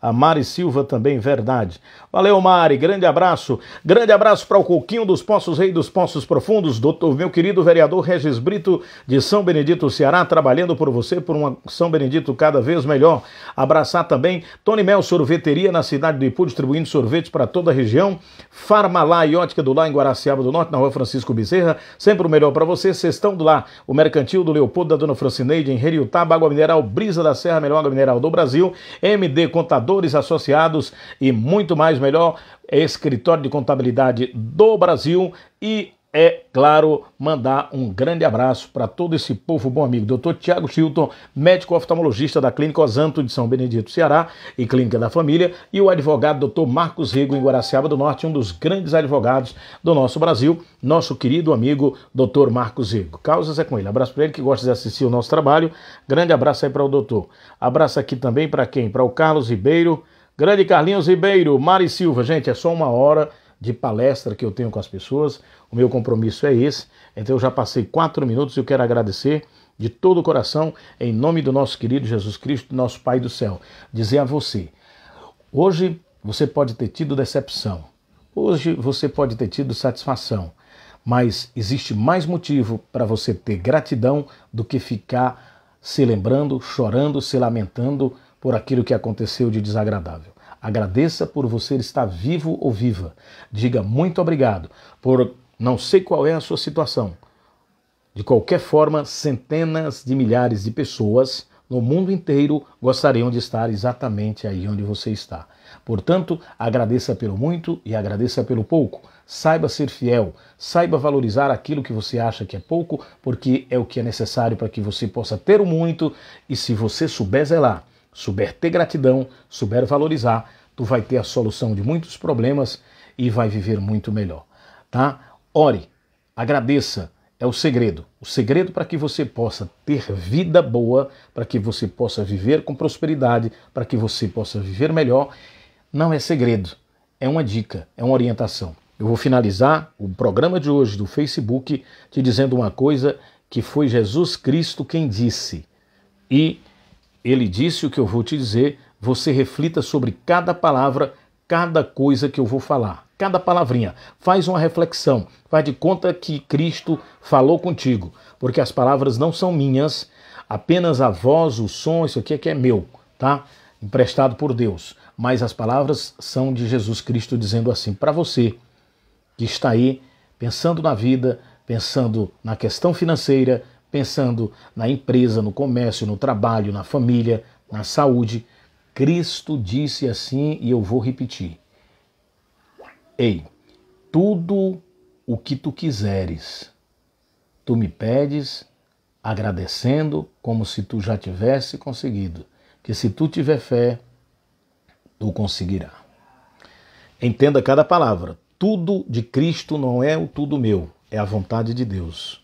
S1: A Mari Silva também, verdade. Valeu, Mari. Grande abraço. Grande abraço para o Coquinho dos Poços Rei dos Poços Profundos, doutor, meu querido vereador Regis Brito de São Benedito, Ceará, trabalhando por você, por um São Benedito cada vez melhor. Abraçar também Tony Mel Sorveteria na cidade do Ipu, distribuindo sorvetes para toda a região. Farmalá e Ótica do Lá, em Guaraciaba do Norte, na rua Francisco Bezerra. Sempre o melhor para você. Sextão do Lá, o Mercantil do Leopoldo da Dona Francineide, em Heriutaba, Água Mineral, Brisa da Serra, melhor água mineral do Brasil. MD Contador contadores associados e muito mais melhor, escritório de contabilidade do Brasil e é claro, mandar um grande abraço para todo esse povo bom amigo. Doutor Tiago Chilton, médico oftalmologista da Clínica Osanto de São Benedito, Ceará e Clínica da Família, e o advogado doutor Marcos Rigo, em Guaraciaba do Norte, um dos grandes advogados do nosso Brasil, nosso querido amigo doutor Marcos Rigo. Causas é com ele. Abraço para ele que gosta de assistir o nosso trabalho. Grande abraço aí para o doutor. Abraço aqui também para quem? Para o Carlos Ribeiro. Grande Carlinhos Ribeiro, Mari Silva. Gente, é só uma hora de palestra que eu tenho com as pessoas. O meu compromisso é esse. Então eu já passei quatro minutos e eu quero agradecer de todo o coração, em nome do nosso querido Jesus Cristo, nosso Pai do céu, dizer a você: hoje você pode ter tido decepção, hoje você pode ter tido satisfação, mas existe mais motivo para você ter gratidão do que ficar se lembrando, chorando, se lamentando por aquilo que aconteceu de desagradável. Agradeça por você estar vivo ou viva. Diga muito obrigado por não sei qual é a sua situação. De qualquer forma, centenas de milhares de pessoas no mundo inteiro gostariam de estar exatamente aí onde você está. Portanto, agradeça pelo muito e agradeça pelo pouco. Saiba ser fiel, saiba valorizar aquilo que você acha que é pouco, porque é o que é necessário para que você possa ter o muito e se você souber zelar souber ter gratidão, souber valorizar, tu vai ter a solução de muitos problemas e vai viver muito melhor, tá? Ore, agradeça, é o segredo. O segredo para que você possa ter vida boa, para que você possa viver com prosperidade, para que você possa viver melhor, não é segredo, é uma dica, é uma orientação. Eu vou finalizar o programa de hoje do Facebook te dizendo uma coisa que foi Jesus Cristo quem disse. E ele disse o que eu vou te dizer, você reflita sobre cada palavra, cada coisa que eu vou falar, cada palavrinha. Faz uma reflexão, faz de conta que Cristo falou contigo, porque as palavras não são minhas, apenas a voz, o som, isso aqui é que é meu, tá? Emprestado por Deus. Mas as palavras são de Jesus Cristo dizendo assim para você que está aí pensando na vida, pensando na questão financeira, pensando na empresa, no comércio, no trabalho, na família, na saúde. Cristo disse assim e eu vou repetir: Ei, tudo o que tu quiseres, tu me pedes, agradecendo como se tu já tivesse conseguido, que se tu tiver fé, tu conseguirá. Entenda cada palavra. Tudo de Cristo não é o tudo meu, é a vontade de Deus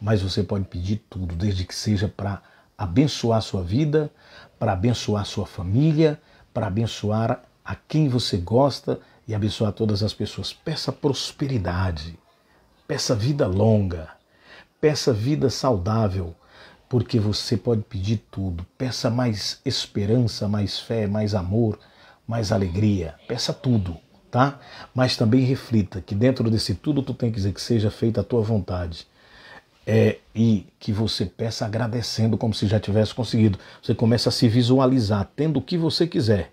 S1: mas você pode pedir tudo, desde que seja para abençoar sua vida, para abençoar sua família, para abençoar a quem você gosta e abençoar todas as pessoas. Peça prosperidade, peça vida longa, peça vida saudável, porque você pode pedir tudo. Peça mais esperança, mais fé, mais amor, mais alegria. Peça tudo, tá? Mas também reflita que dentro desse tudo tu tem que dizer que seja feita a tua vontade é, e que você peça agradecendo como se já tivesse conseguido. Você começa a se visualizar tendo o que você quiser,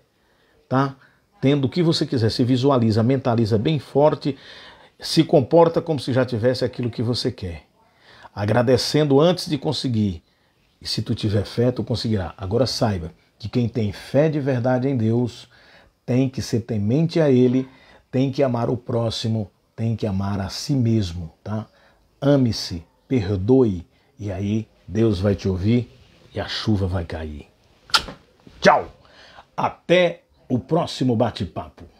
S1: tá? Tendo o que você quiser, se visualiza, mentaliza bem forte, se comporta como se já tivesse aquilo que você quer. Agradecendo antes de conseguir. E se tu tiver fé, tu conseguirá. Agora saiba que quem tem fé de verdade em Deus tem que ser temente a ele, tem que amar o próximo, tem que amar a si mesmo, tá? Ame-se perdoe. E aí Deus vai te ouvir e a chuva vai cair. Tchau! Até o próximo bate-papo.